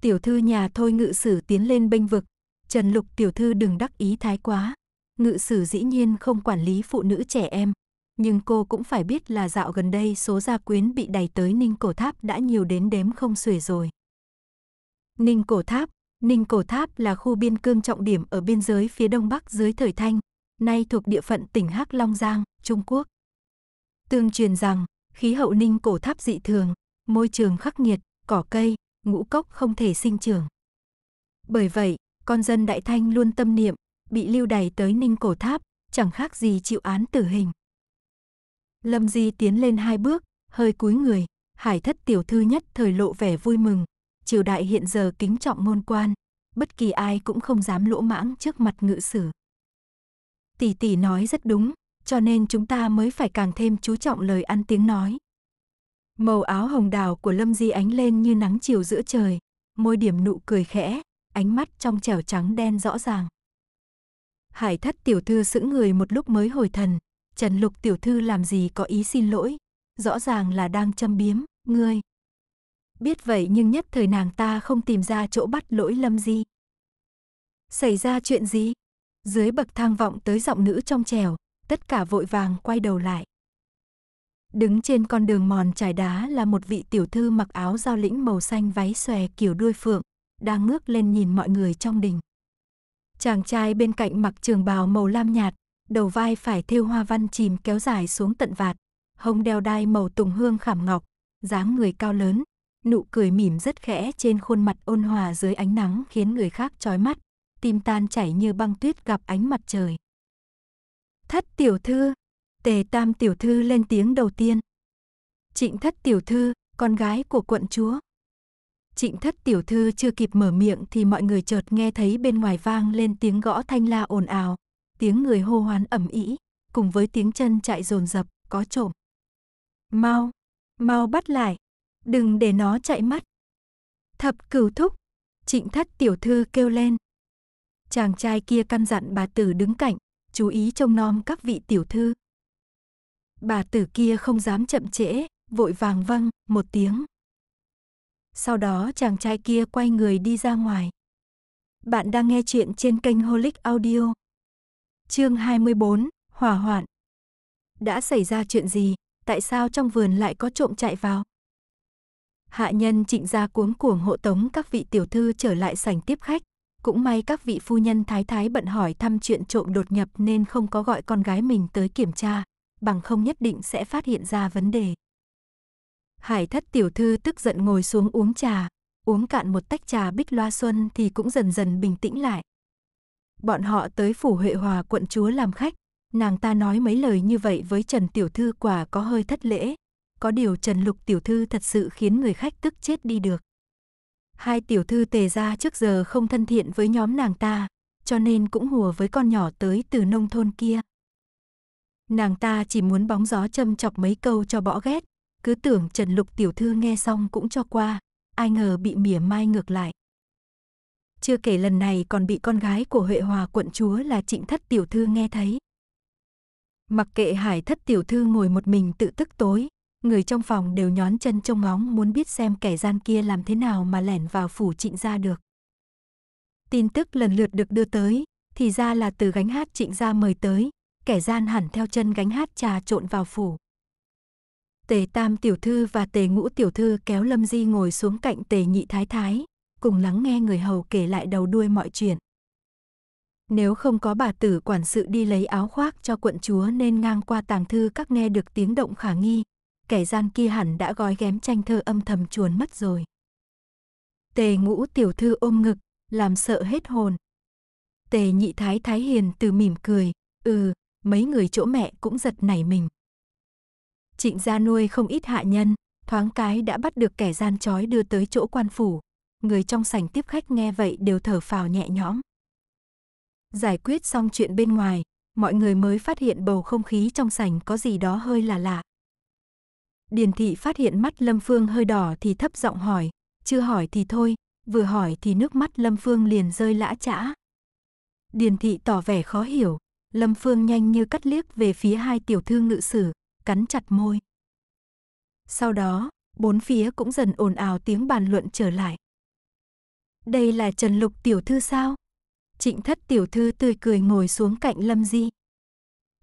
Tiểu thư nhà thôi ngự sử tiến lên bênh vực, trần lục tiểu thư đừng đắc ý thái quá. Ngự sử dĩ nhiên không quản lý phụ nữ trẻ em, nhưng cô cũng phải biết là dạo gần đây số gia quyến bị đẩy tới Ninh Cổ Tháp đã nhiều đến đếm không xuể rồi. Ninh Cổ Tháp Ninh Cổ Tháp là khu biên cương trọng điểm ở biên giới phía đông bắc dưới thời Thanh, nay thuộc địa phận tỉnh Hắc Long Giang, Trung Quốc. Tương truyền rằng, khí hậu Ninh Cổ Tháp dị thường, môi trường khắc nghiệt, cỏ cây, ngũ cốc không thể sinh trưởng. Bởi vậy, con dân Đại Thanh luôn tâm niệm, bị lưu đày tới Ninh Cổ Tháp, chẳng khác gì chịu án tử hình. Lâm Di tiến lên hai bước, hơi cúi người, hải thất tiểu thư nhất thời lộ vẻ vui mừng. Triều đại hiện giờ kính trọng môn quan, bất kỳ ai cũng không dám lỗ mãng trước mặt ngự sử. Tỷ tỷ nói rất đúng, cho nên chúng ta mới phải càng thêm chú trọng lời ăn tiếng nói. Màu áo hồng đào của Lâm Di ánh lên như nắng chiều giữa trời, môi điểm nụ cười khẽ, ánh mắt trong trẻo trắng đen rõ ràng. Hải thất tiểu thư sững người một lúc mới hồi thần, Trần Lục tiểu thư làm gì có ý xin lỗi, rõ ràng là đang châm biếm, ngươi. Biết vậy nhưng nhất thời nàng ta không tìm ra chỗ bắt lỗi Lâm Di. Xảy ra chuyện gì? Dưới bậc thang vọng tới giọng nữ trong trèo, tất cả vội vàng quay đầu lại. Đứng trên con đường mòn trải đá là một vị tiểu thư mặc áo giao lĩnh màu xanh váy xòe kiểu đuôi phượng, đang ngước lên nhìn mọi người trong đình. Chàng trai bên cạnh mặc trường bào màu lam nhạt, đầu vai phải thêu hoa văn chìm kéo dài xuống tận vạt, hông đeo đai màu tùng hương khảm ngọc, dáng người cao lớn, nụ cười mỉm rất khẽ trên khuôn mặt ôn hòa dưới ánh nắng khiến người khác chói mắt, tim tan chảy như băng tuyết gặp ánh mặt trời. Thất tiểu thư, Tề Tam tiểu thư lên tiếng đầu tiên. Trịnh Thất tiểu thư, con gái của quận chúa. Trịnh Thất tiểu thư chưa kịp mở miệng thì mọi người chợt nghe thấy bên ngoài vang lên tiếng gõ thanh la ồn ào, tiếng người hô hoán ẩm ĩ, cùng với tiếng chân chạy dồn dập, có trộm. Mau, mau bắt lại, đừng để nó chạy mất. Thập cửu thúc, trịnh thất tiểu thư kêu lên. Chàng trai kia căn dặn bà tử đứng cạnh, chú ý trông nom các vị tiểu thư. Bà tử kia không dám chậm trễ, vội vàng vâng một tiếng. Sau đó chàng trai kia quay người đi ra ngoài. Bạn đang nghe chuyện trên kênh Holic Audio. Chương 24, hỏa hoạn. Đã xảy ra chuyện gì, tại sao trong vườn lại có trộm chạy vào? Hạ nhân trịnh gia cuống cuồng hộ tống các vị tiểu thư trở lại sảnh tiếp khách. Cũng may các vị phu nhân thái thái bận hỏi thăm chuyện trộm đột nhập nên không có gọi con gái mình tới kiểm tra, bằng không nhất định sẽ phát hiện ra vấn đề. Hải thất tiểu thư tức giận ngồi xuống uống trà, uống cạn một tách trà bích loa xuân thì cũng dần dần bình tĩnh lại bọn họ tới phủ Huệ Hòa quận chúa làm khách, nàng ta nói mấy lời như vậy với Trần Tiểu Thư quả có hơi thất lễ. Có điều Trần Lục Tiểu Thư thật sự khiến người khách tức chết đi được. Hai Tiểu Thư tề ra trước giờ không thân thiện với nhóm nàng ta, cho nên cũng hùa với con nhỏ tới từ nông thôn kia. Nàng ta chỉ muốn bóng gió châm chọc mấy câu cho bỏ ghét, cứ tưởng Trần Lục Tiểu Thư nghe xong cũng cho qua, ai ngờ bị mỉa mai ngược lại. Chưa kể lần này còn bị con gái của Huệ Hòa quận chúa là Trịnh Thất Tiểu Thư nghe thấy. Mặc kệ Hải Thất Tiểu Thư ngồi một mình tự tức tối, người trong phòng đều nhón chân trông ngóng muốn biết xem kẻ gian kia làm thế nào mà lẻn vào phủ Trịnh ra được. Tin tức lần lượt được đưa tới, thì ra là từ gánh hát Trịnh gia mời tới, kẻ gian hẳn theo chân gánh hát trà trộn vào phủ. Tề Tam tiểu thư và Tề Ngũ tiểu thư kéo Lâm Di ngồi xuống cạnh Tề Nhị Thái Thái, cùng lắng nghe người hầu kể lại đầu đuôi mọi chuyện. Nếu không có bà tử quản sự đi lấy áo khoác cho quận chúa nên ngang qua tàng thư các nghe được tiếng động khả nghi, kẻ gian kia hẳn đã gói ghém tranh thơ âm thầm chuồn mất rồi. Tề ngũ tiểu thư ôm ngực, làm sợ hết hồn. Tề nhị thái thái hiền từ mỉm cười, ừ, mấy người chỗ mẹ cũng giật nảy mình. Trịnh gia nuôi không ít hạ nhân, thoáng cái đã bắt được kẻ gian trói đưa tới chỗ quan phủ người trong sảnh tiếp khách nghe vậy đều thở phào nhẹ nhõm. Giải quyết xong chuyện bên ngoài, mọi người mới phát hiện bầu không khí trong sảnh có gì đó hơi là lạ. Điền thị phát hiện mắt Lâm Phương hơi đỏ thì thấp giọng hỏi, chưa hỏi thì thôi, vừa hỏi thì nước mắt Lâm Phương liền rơi lã chã. Điền thị tỏ vẻ khó hiểu, Lâm Phương nhanh như cắt liếc về phía hai tiểu thư ngự sử, cắn chặt môi. Sau đó, bốn phía cũng dần ồn ào tiếng bàn luận trở lại đây là Trần Lục tiểu thư sao? Trịnh thất tiểu thư tươi cười ngồi xuống cạnh Lâm Di.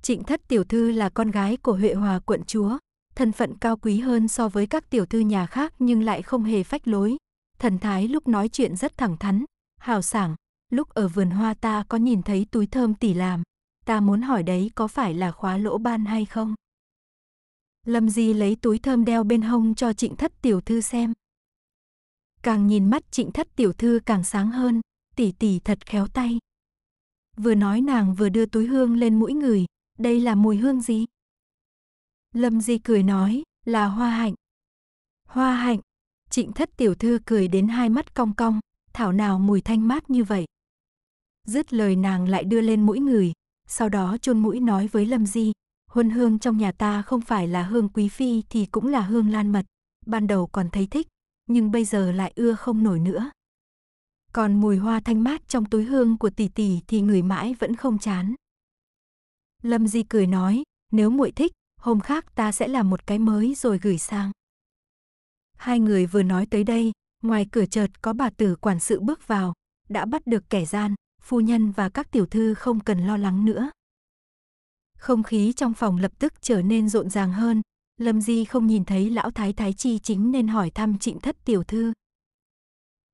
Trịnh thất tiểu thư là con gái của Huệ Hòa quận chúa, thân phận cao quý hơn so với các tiểu thư nhà khác nhưng lại không hề phách lối. Thần thái lúc nói chuyện rất thẳng thắn, hào sảng, lúc ở vườn hoa ta có nhìn thấy túi thơm tỉ làm, ta muốn hỏi đấy có phải là khóa lỗ ban hay không? Lâm Di lấy túi thơm đeo bên hông cho trịnh thất tiểu thư xem. Càng nhìn mắt trịnh thất tiểu thư càng sáng hơn, tỷ tỷ thật khéo tay. Vừa nói nàng vừa đưa túi hương lên mũi người, đây là mùi hương gì? Lâm Di cười nói, là hoa hạnh. Hoa hạnh, trịnh thất tiểu thư cười đến hai mắt cong cong, thảo nào mùi thanh mát như vậy. Dứt lời nàng lại đưa lên mũi người, sau đó chôn mũi nói với Lâm Di, huân hương trong nhà ta không phải là hương quý phi thì cũng là hương lan mật, ban đầu còn thấy thích, nhưng bây giờ lại ưa không nổi nữa. Còn mùi hoa thanh mát trong túi hương của tỷ tỷ thì người mãi vẫn không chán. Lâm Di cười nói, nếu muội thích, hôm khác ta sẽ làm một cái mới rồi gửi sang. Hai người vừa nói tới đây, ngoài cửa chợt có bà tử quản sự bước vào, đã bắt được kẻ gian, phu nhân và các tiểu thư không cần lo lắng nữa. Không khí trong phòng lập tức trở nên rộn ràng hơn, Lâm Di không nhìn thấy lão thái thái chi chính nên hỏi thăm trịnh thất tiểu thư.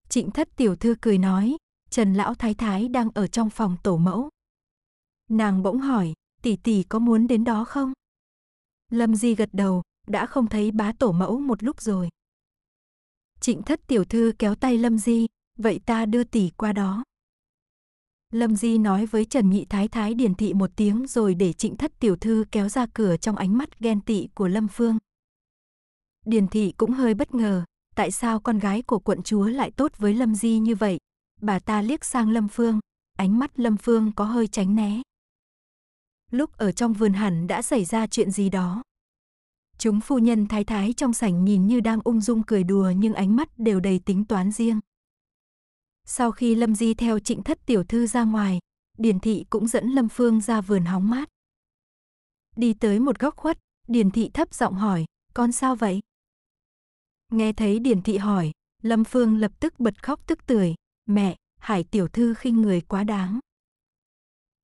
Trịnh thất tiểu thư cười nói, Trần lão thái thái đang ở trong phòng tổ mẫu. Nàng bỗng hỏi, tỷ tỷ có muốn đến đó không? Lâm Di gật đầu, đã không thấy bá tổ mẫu một lúc rồi. Trịnh thất tiểu thư kéo tay Lâm Di, vậy ta đưa tỷ qua đó. Lâm Di nói với Trần Nhị Thái Thái điển thị một tiếng rồi để trịnh thất tiểu thư kéo ra cửa trong ánh mắt ghen tị của Lâm Phương. Điền thị cũng hơi bất ngờ, tại sao con gái của quận chúa lại tốt với Lâm Di như vậy? Bà ta liếc sang Lâm Phương, ánh mắt Lâm Phương có hơi tránh né. Lúc ở trong vườn hẳn đã xảy ra chuyện gì đó. Chúng phu nhân thái thái trong sảnh nhìn như đang ung dung cười đùa nhưng ánh mắt đều đầy tính toán riêng. Sau khi Lâm Di theo trịnh thất tiểu thư ra ngoài, Điền Thị cũng dẫn Lâm Phương ra vườn hóng mát. Đi tới một góc khuất, Điền Thị thấp giọng hỏi, con sao vậy? Nghe thấy Điền Thị hỏi, Lâm Phương lập tức bật khóc tức tưởi, mẹ, Hải tiểu thư khinh người quá đáng.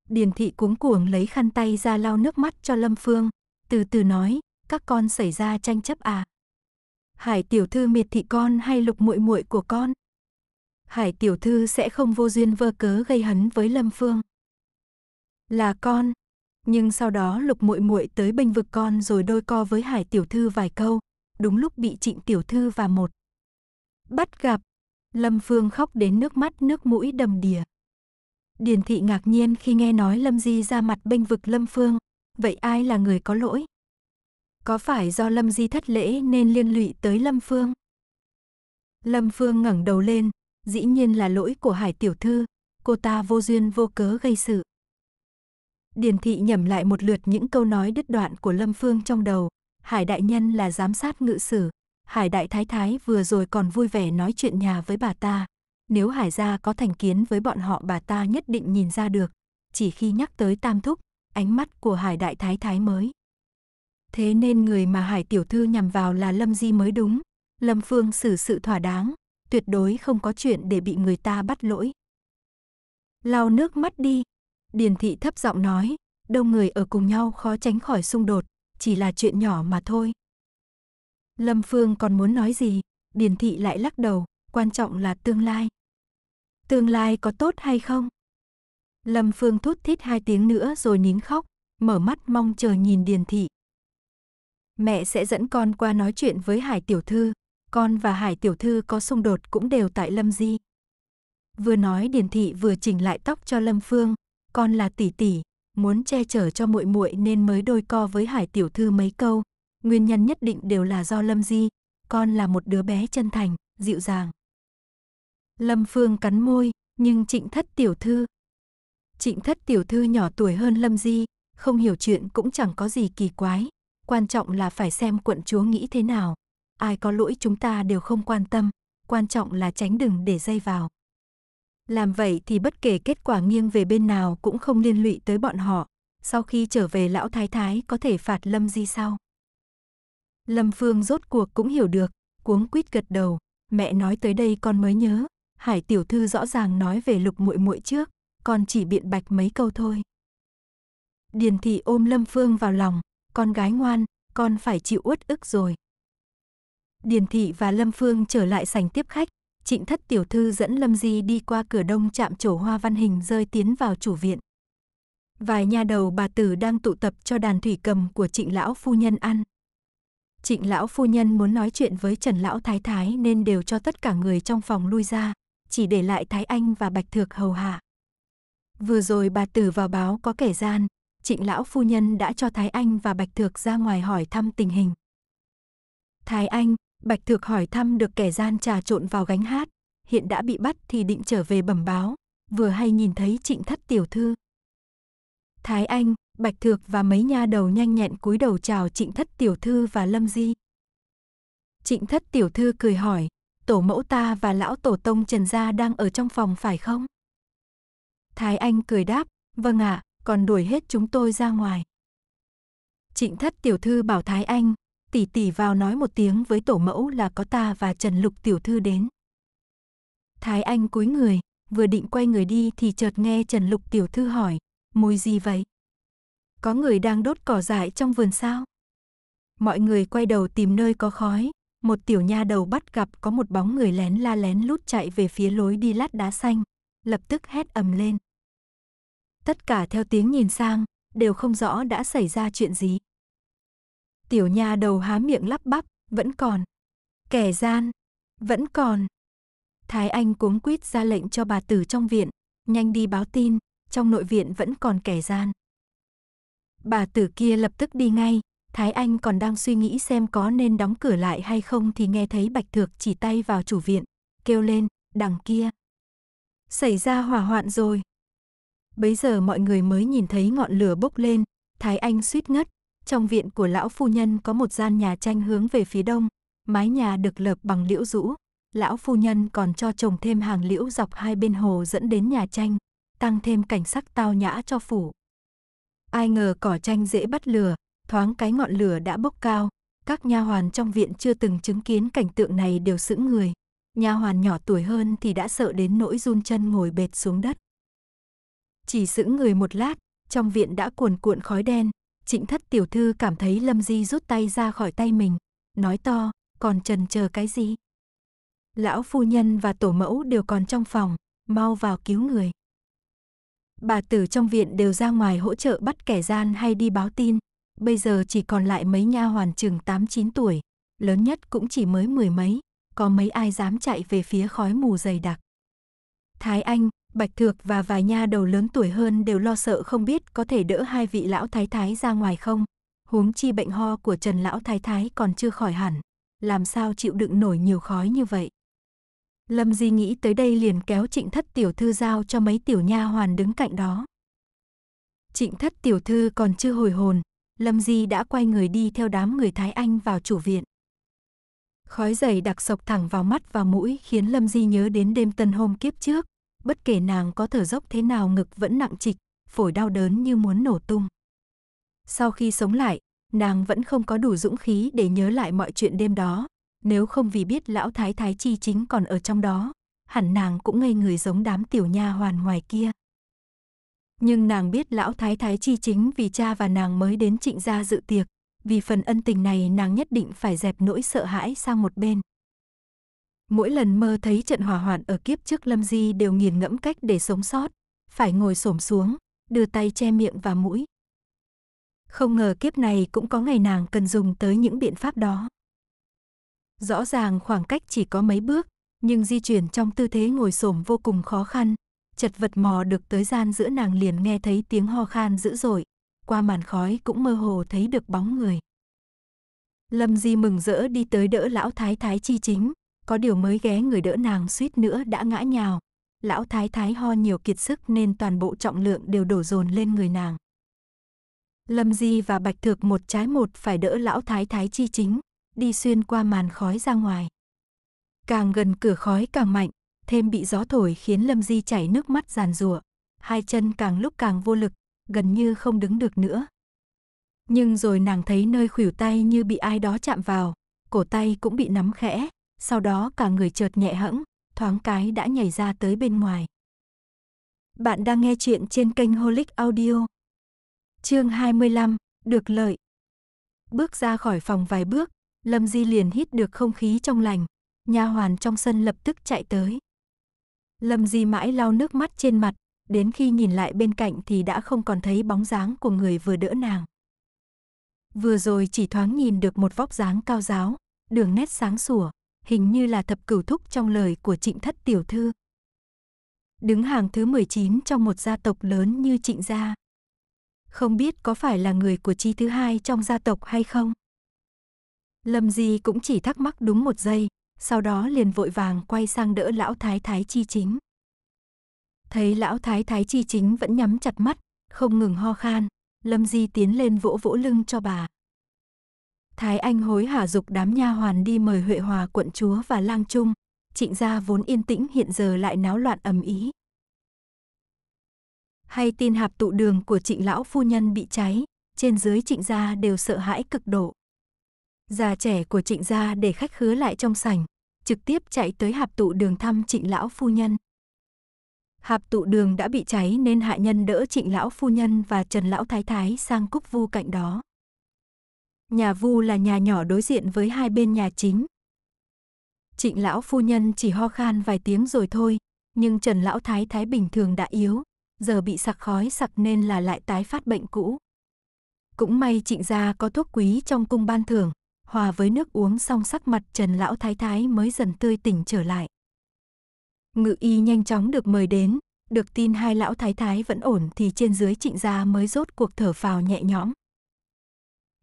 Điền thị cuống cuồng lấy khăn tay ra lau nước mắt cho Lâm Phương, từ từ nói, các con xảy ra tranh chấp à? Hải tiểu thư miệt thị con hay lục muội muội của con? Hải tiểu thư sẽ không vô duyên vơ cớ gây hấn với Lâm Phương. Là con, nhưng sau đó Lục Muội Muội tới bênh vực con rồi đôi co với Hải tiểu thư vài câu, đúng lúc bị Trịnh tiểu thư và một bắt gặp. Lâm Phương khóc đến nước mắt nước mũi đầm đìa. Điền thị ngạc nhiên khi nghe nói Lâm Di ra mặt bênh vực Lâm Phương, vậy ai là người có lỗi? Có phải do Lâm Di thất lễ nên liên lụy tới Lâm Phương? Lâm Phương ngẩng đầu lên, dĩ nhiên là lỗi của Hải tiểu thư, cô ta vô duyên vô cớ gây sự. Điền thị nhẩm lại một lượt những câu nói đứt đoạn của Lâm Phương trong đầu, Hải đại nhân là giám sát ngự sử, Hải đại thái thái vừa rồi còn vui vẻ nói chuyện nhà với bà ta, nếu Hải gia có thành kiến với bọn họ bà ta nhất định nhìn ra được, chỉ khi nhắc tới Tam thúc, ánh mắt của Hải đại thái thái mới. Thế nên người mà Hải tiểu thư nhằm vào là Lâm Di mới đúng, Lâm Phương xử sự thỏa đáng, tuyệt đối không có chuyện để bị người ta bắt lỗi. Lau nước mắt đi, Điền thị thấp giọng nói, đông người ở cùng nhau khó tránh khỏi xung đột, chỉ là chuyện nhỏ mà thôi. Lâm Phương còn muốn nói gì, Điền thị lại lắc đầu, quan trọng là tương lai. Tương lai có tốt hay không? Lâm Phương thút thít hai tiếng nữa rồi nín khóc, mở mắt mong chờ nhìn Điền thị. Mẹ sẽ dẫn con qua nói chuyện với Hải tiểu thư, con và Hải tiểu thư có xung đột cũng đều tại Lâm Di. Vừa nói Điền thị vừa chỉnh lại tóc cho Lâm Phương, con là tỷ tỷ, muốn che chở cho muội muội nên mới đôi co với Hải tiểu thư mấy câu, nguyên nhân nhất định đều là do Lâm Di, con là một đứa bé chân thành, dịu dàng. Lâm Phương cắn môi, nhưng Trịnh Thất tiểu thư. Trịnh Thất tiểu thư nhỏ tuổi hơn Lâm Di, không hiểu chuyện cũng chẳng có gì kỳ quái, quan trọng là phải xem quận chúa nghĩ thế nào ai có lỗi chúng ta đều không quan tâm, quan trọng là tránh đừng để dây vào. Làm vậy thì bất kể kết quả nghiêng về bên nào cũng không liên lụy tới bọn họ, sau khi trở về lão thái thái có thể phạt Lâm Di sau. Lâm Phương rốt cuộc cũng hiểu được, cuống quýt gật đầu, mẹ nói tới đây con mới nhớ, Hải tiểu thư rõ ràng nói về Lục muội muội trước, con chỉ biện bạch mấy câu thôi. Điền thị ôm Lâm Phương vào lòng, con gái ngoan, con phải chịu uất ức rồi. Điền Thị và Lâm Phương trở lại sảnh tiếp khách, Trịnh Thất tiểu thư dẫn Lâm Di đi qua cửa đông chạm trổ hoa văn hình rơi tiến vào chủ viện. Vài nhà đầu bà tử đang tụ tập cho đàn thủy cầm của Trịnh lão phu nhân ăn. Trịnh lão phu nhân muốn nói chuyện với Trần lão thái thái nên đều cho tất cả người trong phòng lui ra, chỉ để lại Thái Anh và Bạch Thược hầu hạ. Vừa rồi bà tử vào báo có kẻ gian, Trịnh lão phu nhân đã cho Thái Anh và Bạch Thược ra ngoài hỏi thăm tình hình. Thái Anh, Bạch Thược hỏi thăm được kẻ gian trà trộn vào gánh hát, hiện đã bị bắt thì định trở về bẩm báo, vừa hay nhìn thấy Trịnh Thất tiểu thư. Thái Anh, Bạch Thược và mấy nha đầu nhanh nhẹn cúi đầu chào Trịnh Thất tiểu thư và Lâm Di. Trịnh Thất tiểu thư cười hỏi, tổ mẫu ta và lão tổ tông Trần gia đang ở trong phòng phải không? Thái Anh cười đáp, vâng ạ, à, còn đuổi hết chúng tôi ra ngoài. Trịnh Thất tiểu thư bảo Thái Anh, tỷ tỷ vào nói một tiếng với tổ mẫu là có ta và Trần Lục tiểu thư đến. Thái Anh cúi người, vừa định quay người đi thì chợt nghe Trần Lục tiểu thư hỏi, mùi gì vậy? Có người đang đốt cỏ dại trong vườn sao? Mọi người quay đầu tìm nơi có khói, một tiểu nha đầu bắt gặp có một bóng người lén la lén lút chạy về phía lối đi lát đá xanh, lập tức hét ầm lên. Tất cả theo tiếng nhìn sang, đều không rõ đã xảy ra chuyện gì. Tiểu nha đầu há miệng lắp bắp, vẫn còn. Kẻ gian, vẫn còn. Thái Anh cuống quýt ra lệnh cho bà tử trong viện, nhanh đi báo tin, trong nội viện vẫn còn kẻ gian. Bà tử kia lập tức đi ngay, Thái Anh còn đang suy nghĩ xem có nên đóng cửa lại hay không thì nghe thấy Bạch Thược chỉ tay vào chủ viện, kêu lên, đằng kia. Xảy ra hỏa hoạn rồi. Bấy giờ mọi người mới nhìn thấy ngọn lửa bốc lên, Thái Anh suýt ngất, trong viện của lão phu nhân có một gian nhà tranh hướng về phía đông, mái nhà được lợp bằng liễu rũ. Lão phu nhân còn cho trồng thêm hàng liễu dọc hai bên hồ dẫn đến nhà tranh, tăng thêm cảnh sắc tao nhã cho phủ. Ai ngờ cỏ tranh dễ bắt lửa, thoáng cái ngọn lửa đã bốc cao, các nha hoàn trong viện chưa từng chứng kiến cảnh tượng này đều sững người. Nha hoàn nhỏ tuổi hơn thì đã sợ đến nỗi run chân ngồi bệt xuống đất. Chỉ sững người một lát, trong viện đã cuồn cuộn khói đen, Trịnh thất tiểu thư cảm thấy Lâm Di rút tay ra khỏi tay mình, nói to, còn trần chờ cái gì? Lão phu nhân và tổ mẫu đều còn trong phòng, mau vào cứu người. Bà tử trong viện đều ra ngoài hỗ trợ bắt kẻ gian hay đi báo tin, bây giờ chỉ còn lại mấy nha hoàn chừng 8-9 tuổi, lớn nhất cũng chỉ mới mười mấy, có mấy ai dám chạy về phía khói mù dày đặc. Thái Anh, Bạch Thược và vài nha đầu lớn tuổi hơn đều lo sợ không biết có thể đỡ hai vị lão thái thái ra ngoài không. Huống chi bệnh ho của Trần lão thái thái còn chưa khỏi hẳn, làm sao chịu đựng nổi nhiều khói như vậy. Lâm Di nghĩ tới đây liền kéo Trịnh Thất tiểu thư giao cho mấy tiểu nha hoàn đứng cạnh đó. Trịnh Thất tiểu thư còn chưa hồi hồn, Lâm Di đã quay người đi theo đám người Thái Anh vào chủ viện. Khói dày đặc sộc thẳng vào mắt và mũi khiến Lâm Di nhớ đến đêm tân hôm kiếp trước, bất kể nàng có thở dốc thế nào ngực vẫn nặng trịch, phổi đau đớn như muốn nổ tung. Sau khi sống lại, nàng vẫn không có đủ dũng khí để nhớ lại mọi chuyện đêm đó, nếu không vì biết lão thái thái chi chính còn ở trong đó, hẳn nàng cũng ngây người giống đám tiểu nha hoàn ngoài kia. Nhưng nàng biết lão thái thái chi chính vì cha và nàng mới đến trịnh gia dự tiệc, vì phần ân tình này nàng nhất định phải dẹp nỗi sợ hãi sang một bên. Mỗi lần mơ thấy trận hỏa hoạn ở kiếp trước Lâm Di đều nghiền ngẫm cách để sống sót, phải ngồi xổm xuống, đưa tay che miệng và mũi. Không ngờ kiếp này cũng có ngày nàng cần dùng tới những biện pháp đó. Rõ ràng khoảng cách chỉ có mấy bước, nhưng di chuyển trong tư thế ngồi xổm vô cùng khó khăn, chật vật mò được tới gian giữa nàng liền nghe thấy tiếng ho khan dữ dội, qua màn khói cũng mơ hồ thấy được bóng người. Lâm Di mừng rỡ đi tới đỡ lão thái thái chi chính, có điều mới ghé người đỡ nàng suýt nữa đã ngã nhào. Lão thái thái ho nhiều kiệt sức nên toàn bộ trọng lượng đều đổ dồn lên người nàng. Lâm Di và Bạch Thược một trái một phải đỡ lão thái thái chi chính, đi xuyên qua màn khói ra ngoài. Càng gần cửa khói càng mạnh, thêm bị gió thổi khiến Lâm Di chảy nước mắt giàn rủa, hai chân càng lúc càng vô lực, gần như không đứng được nữa. Nhưng rồi nàng thấy nơi khuỷu tay như bị ai đó chạm vào, cổ tay cũng bị nắm khẽ, sau đó cả người chợt nhẹ hẫng, thoáng cái đã nhảy ra tới bên ngoài. Bạn đang nghe chuyện trên kênh Holic Audio. Chương 25, được lợi. Bước ra khỏi phòng vài bước, Lâm Di liền hít được không khí trong lành, nha hoàn trong sân lập tức chạy tới. Lâm Di mãi lau nước mắt trên mặt, đến khi nhìn lại bên cạnh thì đã không còn thấy bóng dáng của người vừa đỡ nàng. Vừa rồi chỉ thoáng nhìn được một vóc dáng cao giáo, đường nét sáng sủa, hình như là thập cửu thúc trong lời của trịnh thất tiểu thư. Đứng hàng thứ 19 trong một gia tộc lớn như trịnh gia. Không biết có phải là người của chi thứ hai trong gia tộc hay không? Lâm Di cũng chỉ thắc mắc đúng một giây, sau đó liền vội vàng quay sang đỡ lão thái thái chi chính. Thấy lão thái thái chi chính vẫn nhắm chặt mắt, không ngừng ho khan, Lâm Di tiến lên vỗ vỗ lưng cho bà. Thái Anh hối hả dục đám nha hoàn đi mời Huệ Hòa quận chúa và lang trung, trịnh gia vốn yên tĩnh hiện giờ lại náo loạn ầm ý. Hay tin hạp tụ đường của trịnh lão phu nhân bị cháy, trên dưới trịnh gia đều sợ hãi cực độ. Già trẻ của trịnh gia để khách khứa lại trong sảnh, trực tiếp chạy tới hạp tụ đường thăm trịnh lão phu nhân. Hạp tụ đường đã bị cháy nên hạ nhân đỡ trịnh lão phu nhân và trần lão thái thái sang cúc vu cạnh đó. Nhà Vu là nhà nhỏ đối diện với hai bên nhà chính. Trịnh lão phu nhân chỉ ho khan vài tiếng rồi thôi, nhưng Trần lão thái thái bình thường đã yếu, giờ bị sặc khói sặc nên là lại tái phát bệnh cũ. Cũng may Trịnh gia có thuốc quý trong cung ban thưởng, hòa với nước uống xong sắc mặt Trần lão thái thái mới dần tươi tỉnh trở lại. Ngự y nhanh chóng được mời đến, được tin hai lão thái thái vẫn ổn thì trên dưới Trịnh gia mới rốt cuộc thở phào nhẹ nhõm.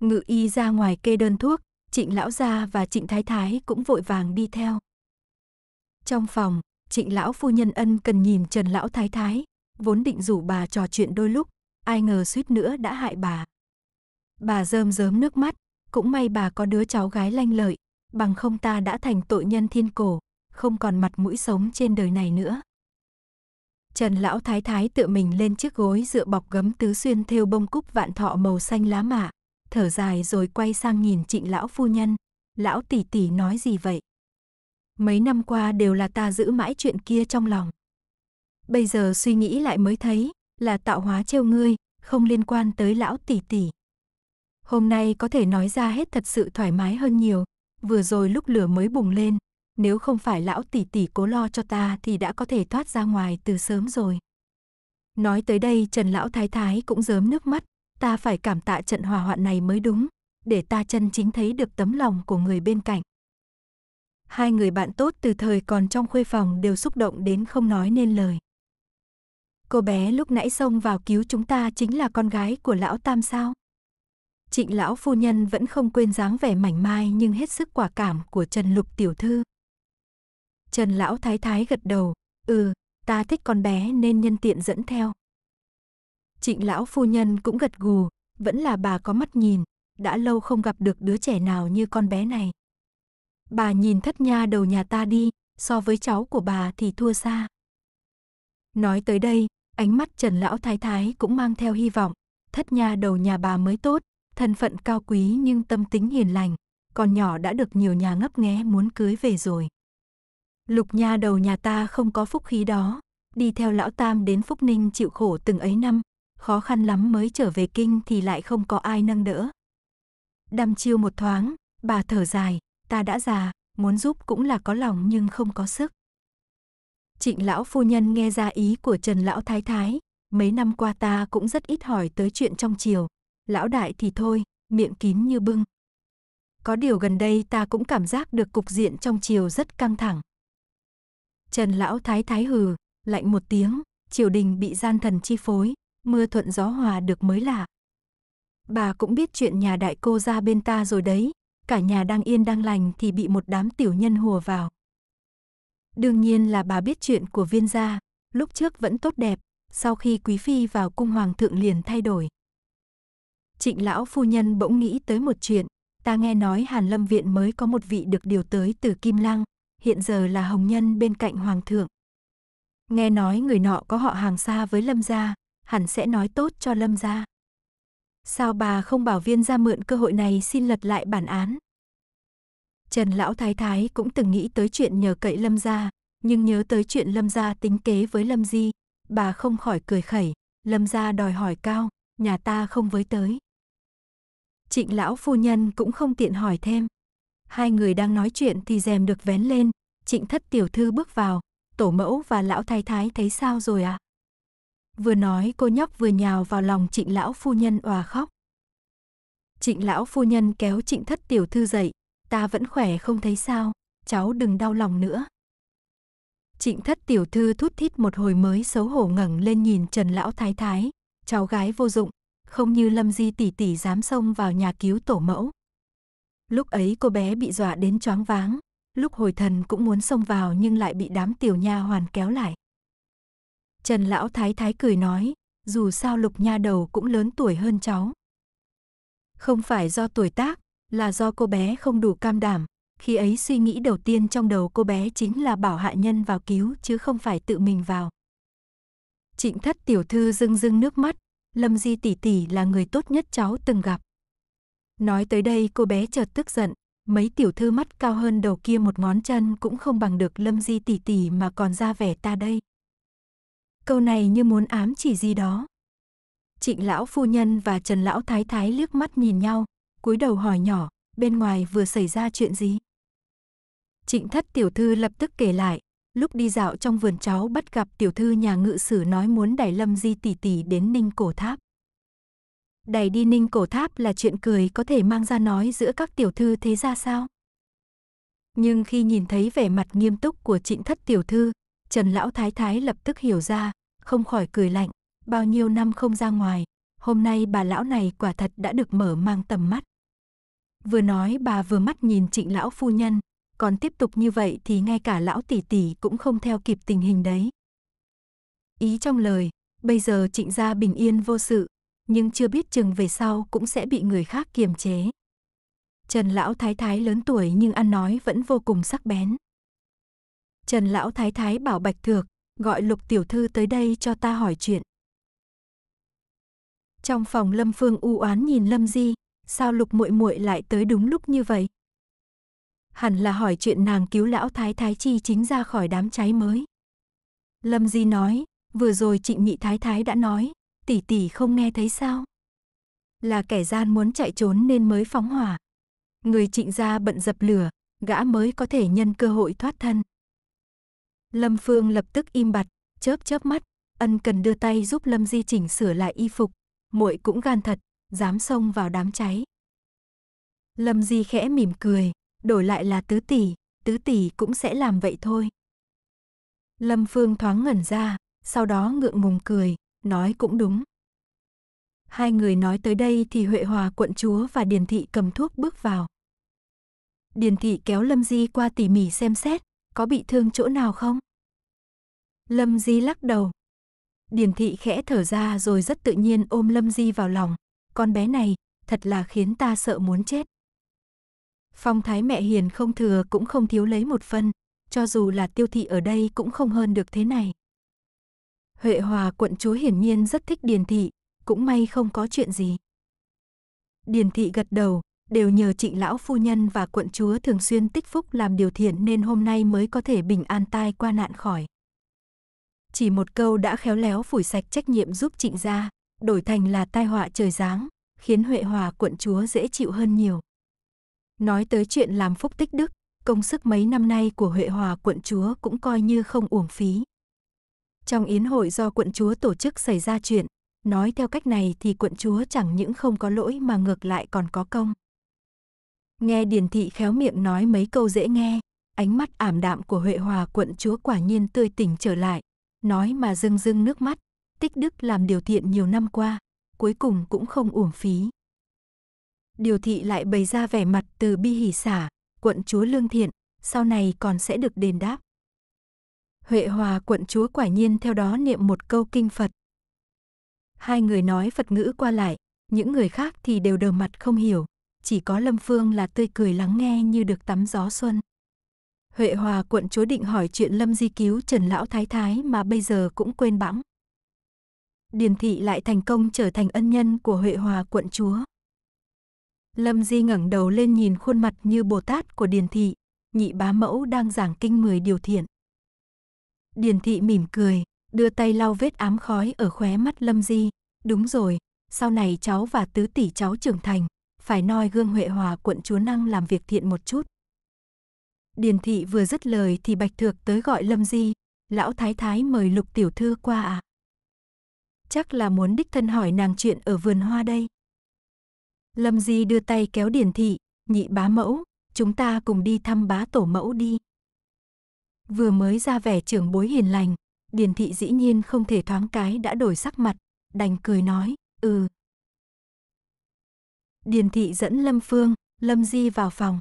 Ngự y ra ngoài kê đơn thuốc, Trịnh Lão Gia và Trịnh Thái Thái cũng vội vàng đi theo. Trong phòng, Trịnh Lão Phu Nhân Ân cần nhìn Trần Lão Thái Thái, vốn định rủ bà trò chuyện đôi lúc, ai ngờ suýt nữa đã hại bà. Bà rơm rớm nước mắt, cũng may bà có đứa cháu gái lanh lợi, bằng không ta đã thành tội nhân thiên cổ, không còn mặt mũi sống trên đời này nữa. Trần lão thái thái tựa mình lên chiếc gối dựa bọc gấm tứ xuyên thêu bông cúc vạn thọ màu xanh lá mạ, thở dài rồi quay sang nhìn trịnh lão phu nhân. Lão tỷ tỷ nói gì vậy? Mấy năm qua đều là ta giữ mãi chuyện kia trong lòng. Bây giờ suy nghĩ lại mới thấy, là tạo hóa trêu ngươi, không liên quan tới lão tỷ tỷ. Hôm nay có thể nói ra hết thật sự thoải mái hơn nhiều, vừa rồi lúc lửa mới bùng lên, nếu không phải lão tỷ tỷ cố lo cho ta thì đã có thể thoát ra ngoài từ sớm rồi. Nói tới đây Trần lão thái thái cũng rớm nước mắt, ta phải cảm tạ trận hỏa hoạn này mới đúng, để ta chân chính thấy được tấm lòng của người bên cạnh. Hai người bạn tốt từ thời còn trong khuê phòng đều xúc động đến không nói nên lời. Cô bé lúc nãy xông vào cứu chúng ta chính là con gái của lão Tam sao? Trịnh lão phu nhân vẫn không quên dáng vẻ mảnh mai nhưng hết sức quả cảm của Trần Lục tiểu thư. Trần lão thái thái gật đầu, ừ, ta thích con bé nên nhân tiện dẫn theo. Trịnh lão phu nhân cũng gật gù, vẫn là bà có mắt nhìn, đã lâu không gặp được đứa trẻ nào như con bé này. Bà nhìn thất nha đầu nhà ta đi, so với cháu của bà thì thua xa. Nói tới đây, ánh mắt Trần lão thái thái cũng mang theo hy vọng, thất nha đầu nhà bà mới tốt, thân phận cao quý nhưng tâm tính hiền lành, còn nhỏ đã được nhiều nhà ngấp nghé muốn cưới về rồi. Lục nha đầu nhà ta không có phúc khí đó, đi theo lão tam đến Phúc Ninh chịu khổ từng ấy năm, khó khăn lắm mới trở về kinh thì lại không có ai nâng đỡ. Đăm chiêu một thoáng, bà thở dài, ta đã già, muốn giúp cũng là có lòng nhưng không có sức. Trịnh lão phu nhân nghe ra ý của Trần lão thái thái, mấy năm qua ta cũng rất ít hỏi tới chuyện trong triều, lão đại thì thôi, miệng kín như bưng. Có điều gần đây ta cũng cảm giác được cục diện trong triều rất căng thẳng. Trần lão thái thái hừ, lạnh một tiếng, triều đình bị gian thần chi phối, mưa thuận gió hòa được mới lạ. Bà cũng biết chuyện nhà đại cô ra bên ta rồi đấy, cả nhà đang yên đang lành thì bị một đám tiểu nhân hùa vào. Đương nhiên là bà biết chuyện của viên gia, lúc trước vẫn tốt đẹp, sau khi quý phi vào cung hoàng thượng liền thay đổi. Trịnh lão phu nhân bỗng nghĩ tới một chuyện, ta nghe nói Hàn Lâm Viện mới có một vị được điều tới từ Kim Lăng, hiện giờ là hồng nhân bên cạnh hoàng thượng. Nghe nói người nọ có họ hàng xa với Lâm gia, hẳn sẽ nói tốt cho Lâm gia. Sao bà không bảo viên gia mượn cơ hội này xin lật lại bản án? Trần lão thái thái cũng từng nghĩ tới chuyện nhờ cậy Lâm gia, nhưng nhớ tới chuyện Lâm gia tính kế với Lâm Di, bà không khỏi cười khẩy, Lâm gia đòi hỏi cao, nhà ta không với tới. Trịnh lão phu nhân cũng không tiện hỏi thêm. Hai người đang nói chuyện thì rèm được vén lên, trịnh thất tiểu thư bước vào, tổ mẫu và lão thái thái thấy sao rồi ạ? À? Vừa nói cô nhóc vừa nhào vào lòng trịnh lão phu nhân òa khóc. Trịnh lão phu nhân kéo trịnh thất tiểu thư dậy, ta vẫn khỏe không thấy sao, cháu đừng đau lòng nữa. Trịnh thất tiểu thư thút thít một hồi mới xấu hổ ngẩng lên nhìn Trần lão thái thái, cháu gái vô dụng, không như Lâm Di tỷ tỷ dám xông vào nhà cứu tổ mẫu. Lúc ấy cô bé bị dọa đến choáng váng, lúc hồi thần cũng muốn xông vào nhưng lại bị đám tiểu nha hoàn kéo lại. Trần lão thái thái cười nói, dù sao lục nha đầu cũng lớn tuổi hơn cháu. Không phải do tuổi tác, là do cô bé không đủ cam đảm. Khi ấy suy nghĩ đầu tiên trong đầu cô bé chính là bảo hạ nhân vào cứu chứ không phải tự mình vào. Trịnh thất tiểu thư rưng rưng nước mắt, Lâm Di tỷ tỷ là người tốt nhất cháu từng gặp. Nói tới đây cô bé chợt tức giận, mấy tiểu thư mắt cao hơn đầu kia một ngón chân cũng không bằng được Lâm Di tỷ tỷ mà còn ra vẻ ta đây. Câu này như muốn ám chỉ gì đó. Trịnh lão phu nhân và Trần lão thái thái liếc mắt nhìn nhau, cúi đầu hỏi nhỏ, bên ngoài vừa xảy ra chuyện gì? Trịnh thất tiểu thư lập tức kể lại, lúc đi dạo trong vườn cháu bắt gặp tiểu thư nhà ngự sử nói muốn đẩy lâm di tỷ tỷ đến ninh cổ tháp. Đẩy đi ninh cổ tháp là chuyện cười có thể mang ra nói giữa các tiểu thư thế ra sao? Nhưng khi nhìn thấy vẻ mặt nghiêm túc của trịnh thất tiểu thư, Trần Lão Thái Thái lập tức hiểu ra, không khỏi cười lạnh, bao nhiêu năm không ra ngoài, hôm nay bà lão này quả thật đã được mở mang tầm mắt. Vừa nói bà vừa mắt nhìn trịnh lão phu nhân, còn tiếp tục như vậy thì ngay cả lão tỷ tỷ cũng không theo kịp tình hình đấy. Ý trong lời, bây giờ trịnh gia bình yên vô sự, nhưng chưa biết chừng về sau cũng sẽ bị người khác kiềm chế. Trần lão thái thái lớn tuổi nhưng ăn nói vẫn vô cùng sắc bén. Trần Lão Thái Thái bảo Bạch Thược, gọi Lục Tiểu Thư tới đây cho ta hỏi chuyện. Trong phòng Lâm Phương u oán nhìn Lâm Di, sao Lục muội muội lại tới đúng lúc như vậy? Hẳn là hỏi chuyện nàng cứu Lão Thái Thái chi chính ra khỏi đám cháy mới. Lâm Di nói, vừa rồi trịnh nhị thái thái đã nói, tỷ tỷ không nghe thấy sao? Là kẻ gian muốn chạy trốn nên mới phóng hỏa. Người trịnh gia bận dập lửa, gã mới có thể nhân cơ hội thoát thân. Lâm Phương lập tức im bặt, chớp chớp mắt, ân cần đưa tay giúp Lâm Di chỉnh sửa lại y phục, muội cũng gan thật, dám xông vào đám cháy. Lâm Di khẽ mỉm cười, đổi lại là tứ tỷ, tứ tỷ cũng sẽ làm vậy thôi. Lâm Phương thoáng ngẩn ra, sau đó ngượng ngùng cười, nói cũng đúng. Hai người nói tới đây thì Huệ Hòa quận chúa và Điền Thị cầm thuốc bước vào. Điền Thị kéo Lâm Di qua tỉ mỉ xem xét, có bị thương chỗ nào không? Lâm Di lắc đầu. Điển thị khẽ thở ra rồi rất tự nhiên ôm Lâm Di vào lòng. Con bé này, thật là khiến ta sợ muốn chết. Phong thái mẹ hiền không thừa cũng không thiếu lấy một phân, cho dù là tiêu thị ở đây cũng không hơn được thế này. Huệ Hòa quận chúa hiển nhiên rất thích Điền thị, cũng may không có chuyện gì. Điền thị gật đầu, đều nhờ trịnh lão phu nhân và quận chúa thường xuyên tích phúc làm điều thiện nên hôm nay mới có thể bình an tai qua nạn khỏi. Chỉ một câu đã khéo léo phủi sạch trách nhiệm giúp trịnh gia, đổi thành là tai họa trời giáng, khiến Huệ Hòa quận chúa dễ chịu hơn nhiều. Nói tới chuyện làm phúc tích đức, công sức mấy năm nay của Huệ Hòa quận chúa cũng coi như không uổng phí. Trong yến hội do quận chúa tổ chức xảy ra chuyện, nói theo cách này thì quận chúa chẳng những không có lỗi mà ngược lại còn có công. Nghe Điền Thị khéo miệng nói mấy câu dễ nghe, ánh mắt ảm đạm của Huệ Hòa quận chúa quả nhiên tươi tỉnh trở lại, nói mà rưng rưng nước mắt, tích đức làm điều thiện nhiều năm qua, cuối cùng cũng không uổng phí. Điều thị lại bày ra vẻ mặt từ bi hỉ xả, quận chúa lương thiện, sau này còn sẽ được đền đáp. Huệ Hòa quận chúa quả nhiên theo đó niệm một câu kinh Phật. Hai người nói Phật ngữ qua lại, những người khác thì đều đờ mặt không hiểu, chỉ có Lâm Phương là tươi cười lắng nghe như được tắm gió xuân. Huệ Hòa quận chúa định hỏi chuyện Lâm Di cứu Trần Lão Thái Thái mà bây giờ cũng quên bẵng. Điền Thị lại thành công trở thành ân nhân của Huệ Hòa quận chúa. Lâm Di ngẩng đầu lên nhìn khuôn mặt như Bồ Tát của Điền Thị, nhị bá mẫu đang giảng kinh mười điều thiện. Điền Thị mỉm cười, đưa tay lau vết ám khói ở khóe mắt Lâm Di. Đúng rồi, sau này cháu và tứ tỷ cháu trưởng thành, phải noi gương Huệ Hòa quận chúa năng làm việc thiện một chút. Điền thị vừa dứt lời thì Bạch Thược tới gọi Lâm Di, lão thái thái mời Lục tiểu thư qua à? Chắc là muốn đích thân hỏi nàng chuyện ở vườn hoa đây. Lâm Di đưa tay kéo Điền thị, nhị bá mẫu, chúng ta cùng đi thăm bá tổ mẫu đi. Vừa mới ra vẻ trưởng bối hiền lành, Điền thị dĩ nhiên không thể thoáng cái đã đổi sắc mặt, đành cười nói, ừ. Điền thị dẫn Lâm Phương, Lâm Di vào phòng.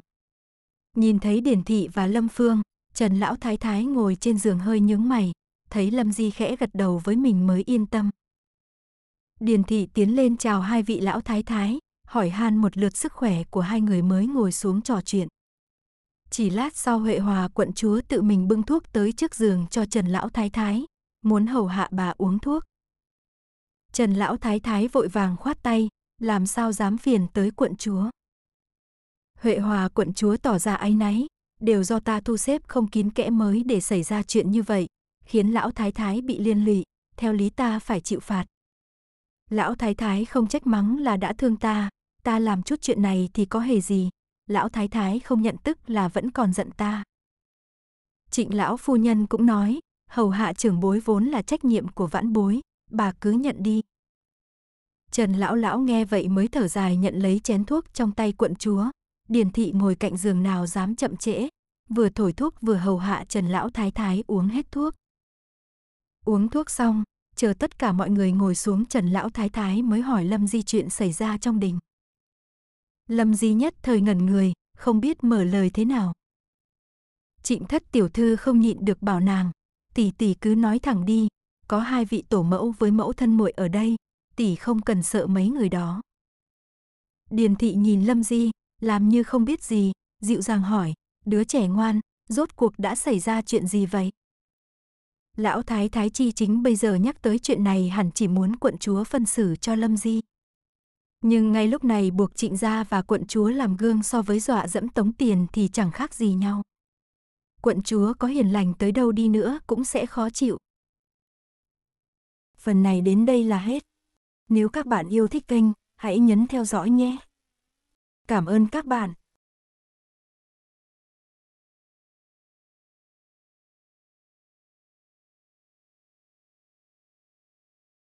Nhìn thấy Điển Thị và Lâm Phương, Trần Lão Thái Thái ngồi trên giường hơi nhướng mày, thấy Lâm Di khẽ gật đầu với mình mới yên tâm. Điền Thị tiến lên chào hai vị Lão Thái Thái, hỏi han một lượt sức khỏe của hai người mới ngồi xuống trò chuyện. Chỉ lát sau Huệ Hòa quận chúa tự mình bưng thuốc tới trước giường cho Trần Lão Thái Thái, muốn hầu hạ bà uống thuốc. Trần Lão Thái Thái vội vàng khoát tay, làm sao dám phiền tới quận chúa. Huệ Hòa quận chúa tỏ ra áy náy, đều do ta thu xếp không kín kẽ mới để xảy ra chuyện như vậy, khiến lão thái thái bị liên lụy, theo lý ta phải chịu phạt. Lão thái thái không trách mắng là đã thương ta, ta làm chút chuyện này thì có hề gì, lão thái thái không nhận tức là vẫn còn giận ta. Trịnh lão phu nhân cũng nói, hầu hạ trưởng bối vốn là trách nhiệm của vãn bối, bà cứ nhận đi. Trần lão lão nghe vậy mới thở dài nhận lấy chén thuốc trong tay quận chúa, Điền thị ngồi cạnh giường nào dám chậm trễ, vừa thổi thuốc vừa hầu hạ Trần lão thái thái uống hết thuốc. Uống thuốc xong, chờ tất cả mọi người ngồi xuống Trần lão thái thái mới hỏi Lâm Di chuyện xảy ra trong đình. Lâm Di nhất thời ngẩn người, không biết mở lời thế nào. Trịnh thất tiểu thư không nhịn được bảo nàng, tỷ tỷ cứ nói thẳng đi, có hai vị tổ mẫu với mẫu thân muội ở đây, tỷ không cần sợ mấy người đó. Điền thị nhìn Lâm Di, làm như không biết gì, dịu dàng hỏi, đứa trẻ ngoan, rốt cuộc đã xảy ra chuyện gì vậy? Lão Thái Thái Chi chính bây giờ nhắc tới chuyện này hẳn chỉ muốn quận chúa phân xử cho Lâm Di. Nhưng ngay lúc này buộc trịnh gia và quận chúa làm gương so với dọa dẫm tống tiền thì chẳng khác gì nhau. Quận chúa có hiền lành tới đâu đi nữa cũng sẽ khó chịu. Phần này đến đây là hết. Nếu các bạn yêu thích kênh, hãy nhấn theo dõi nhé. Cảm ơn các bạn.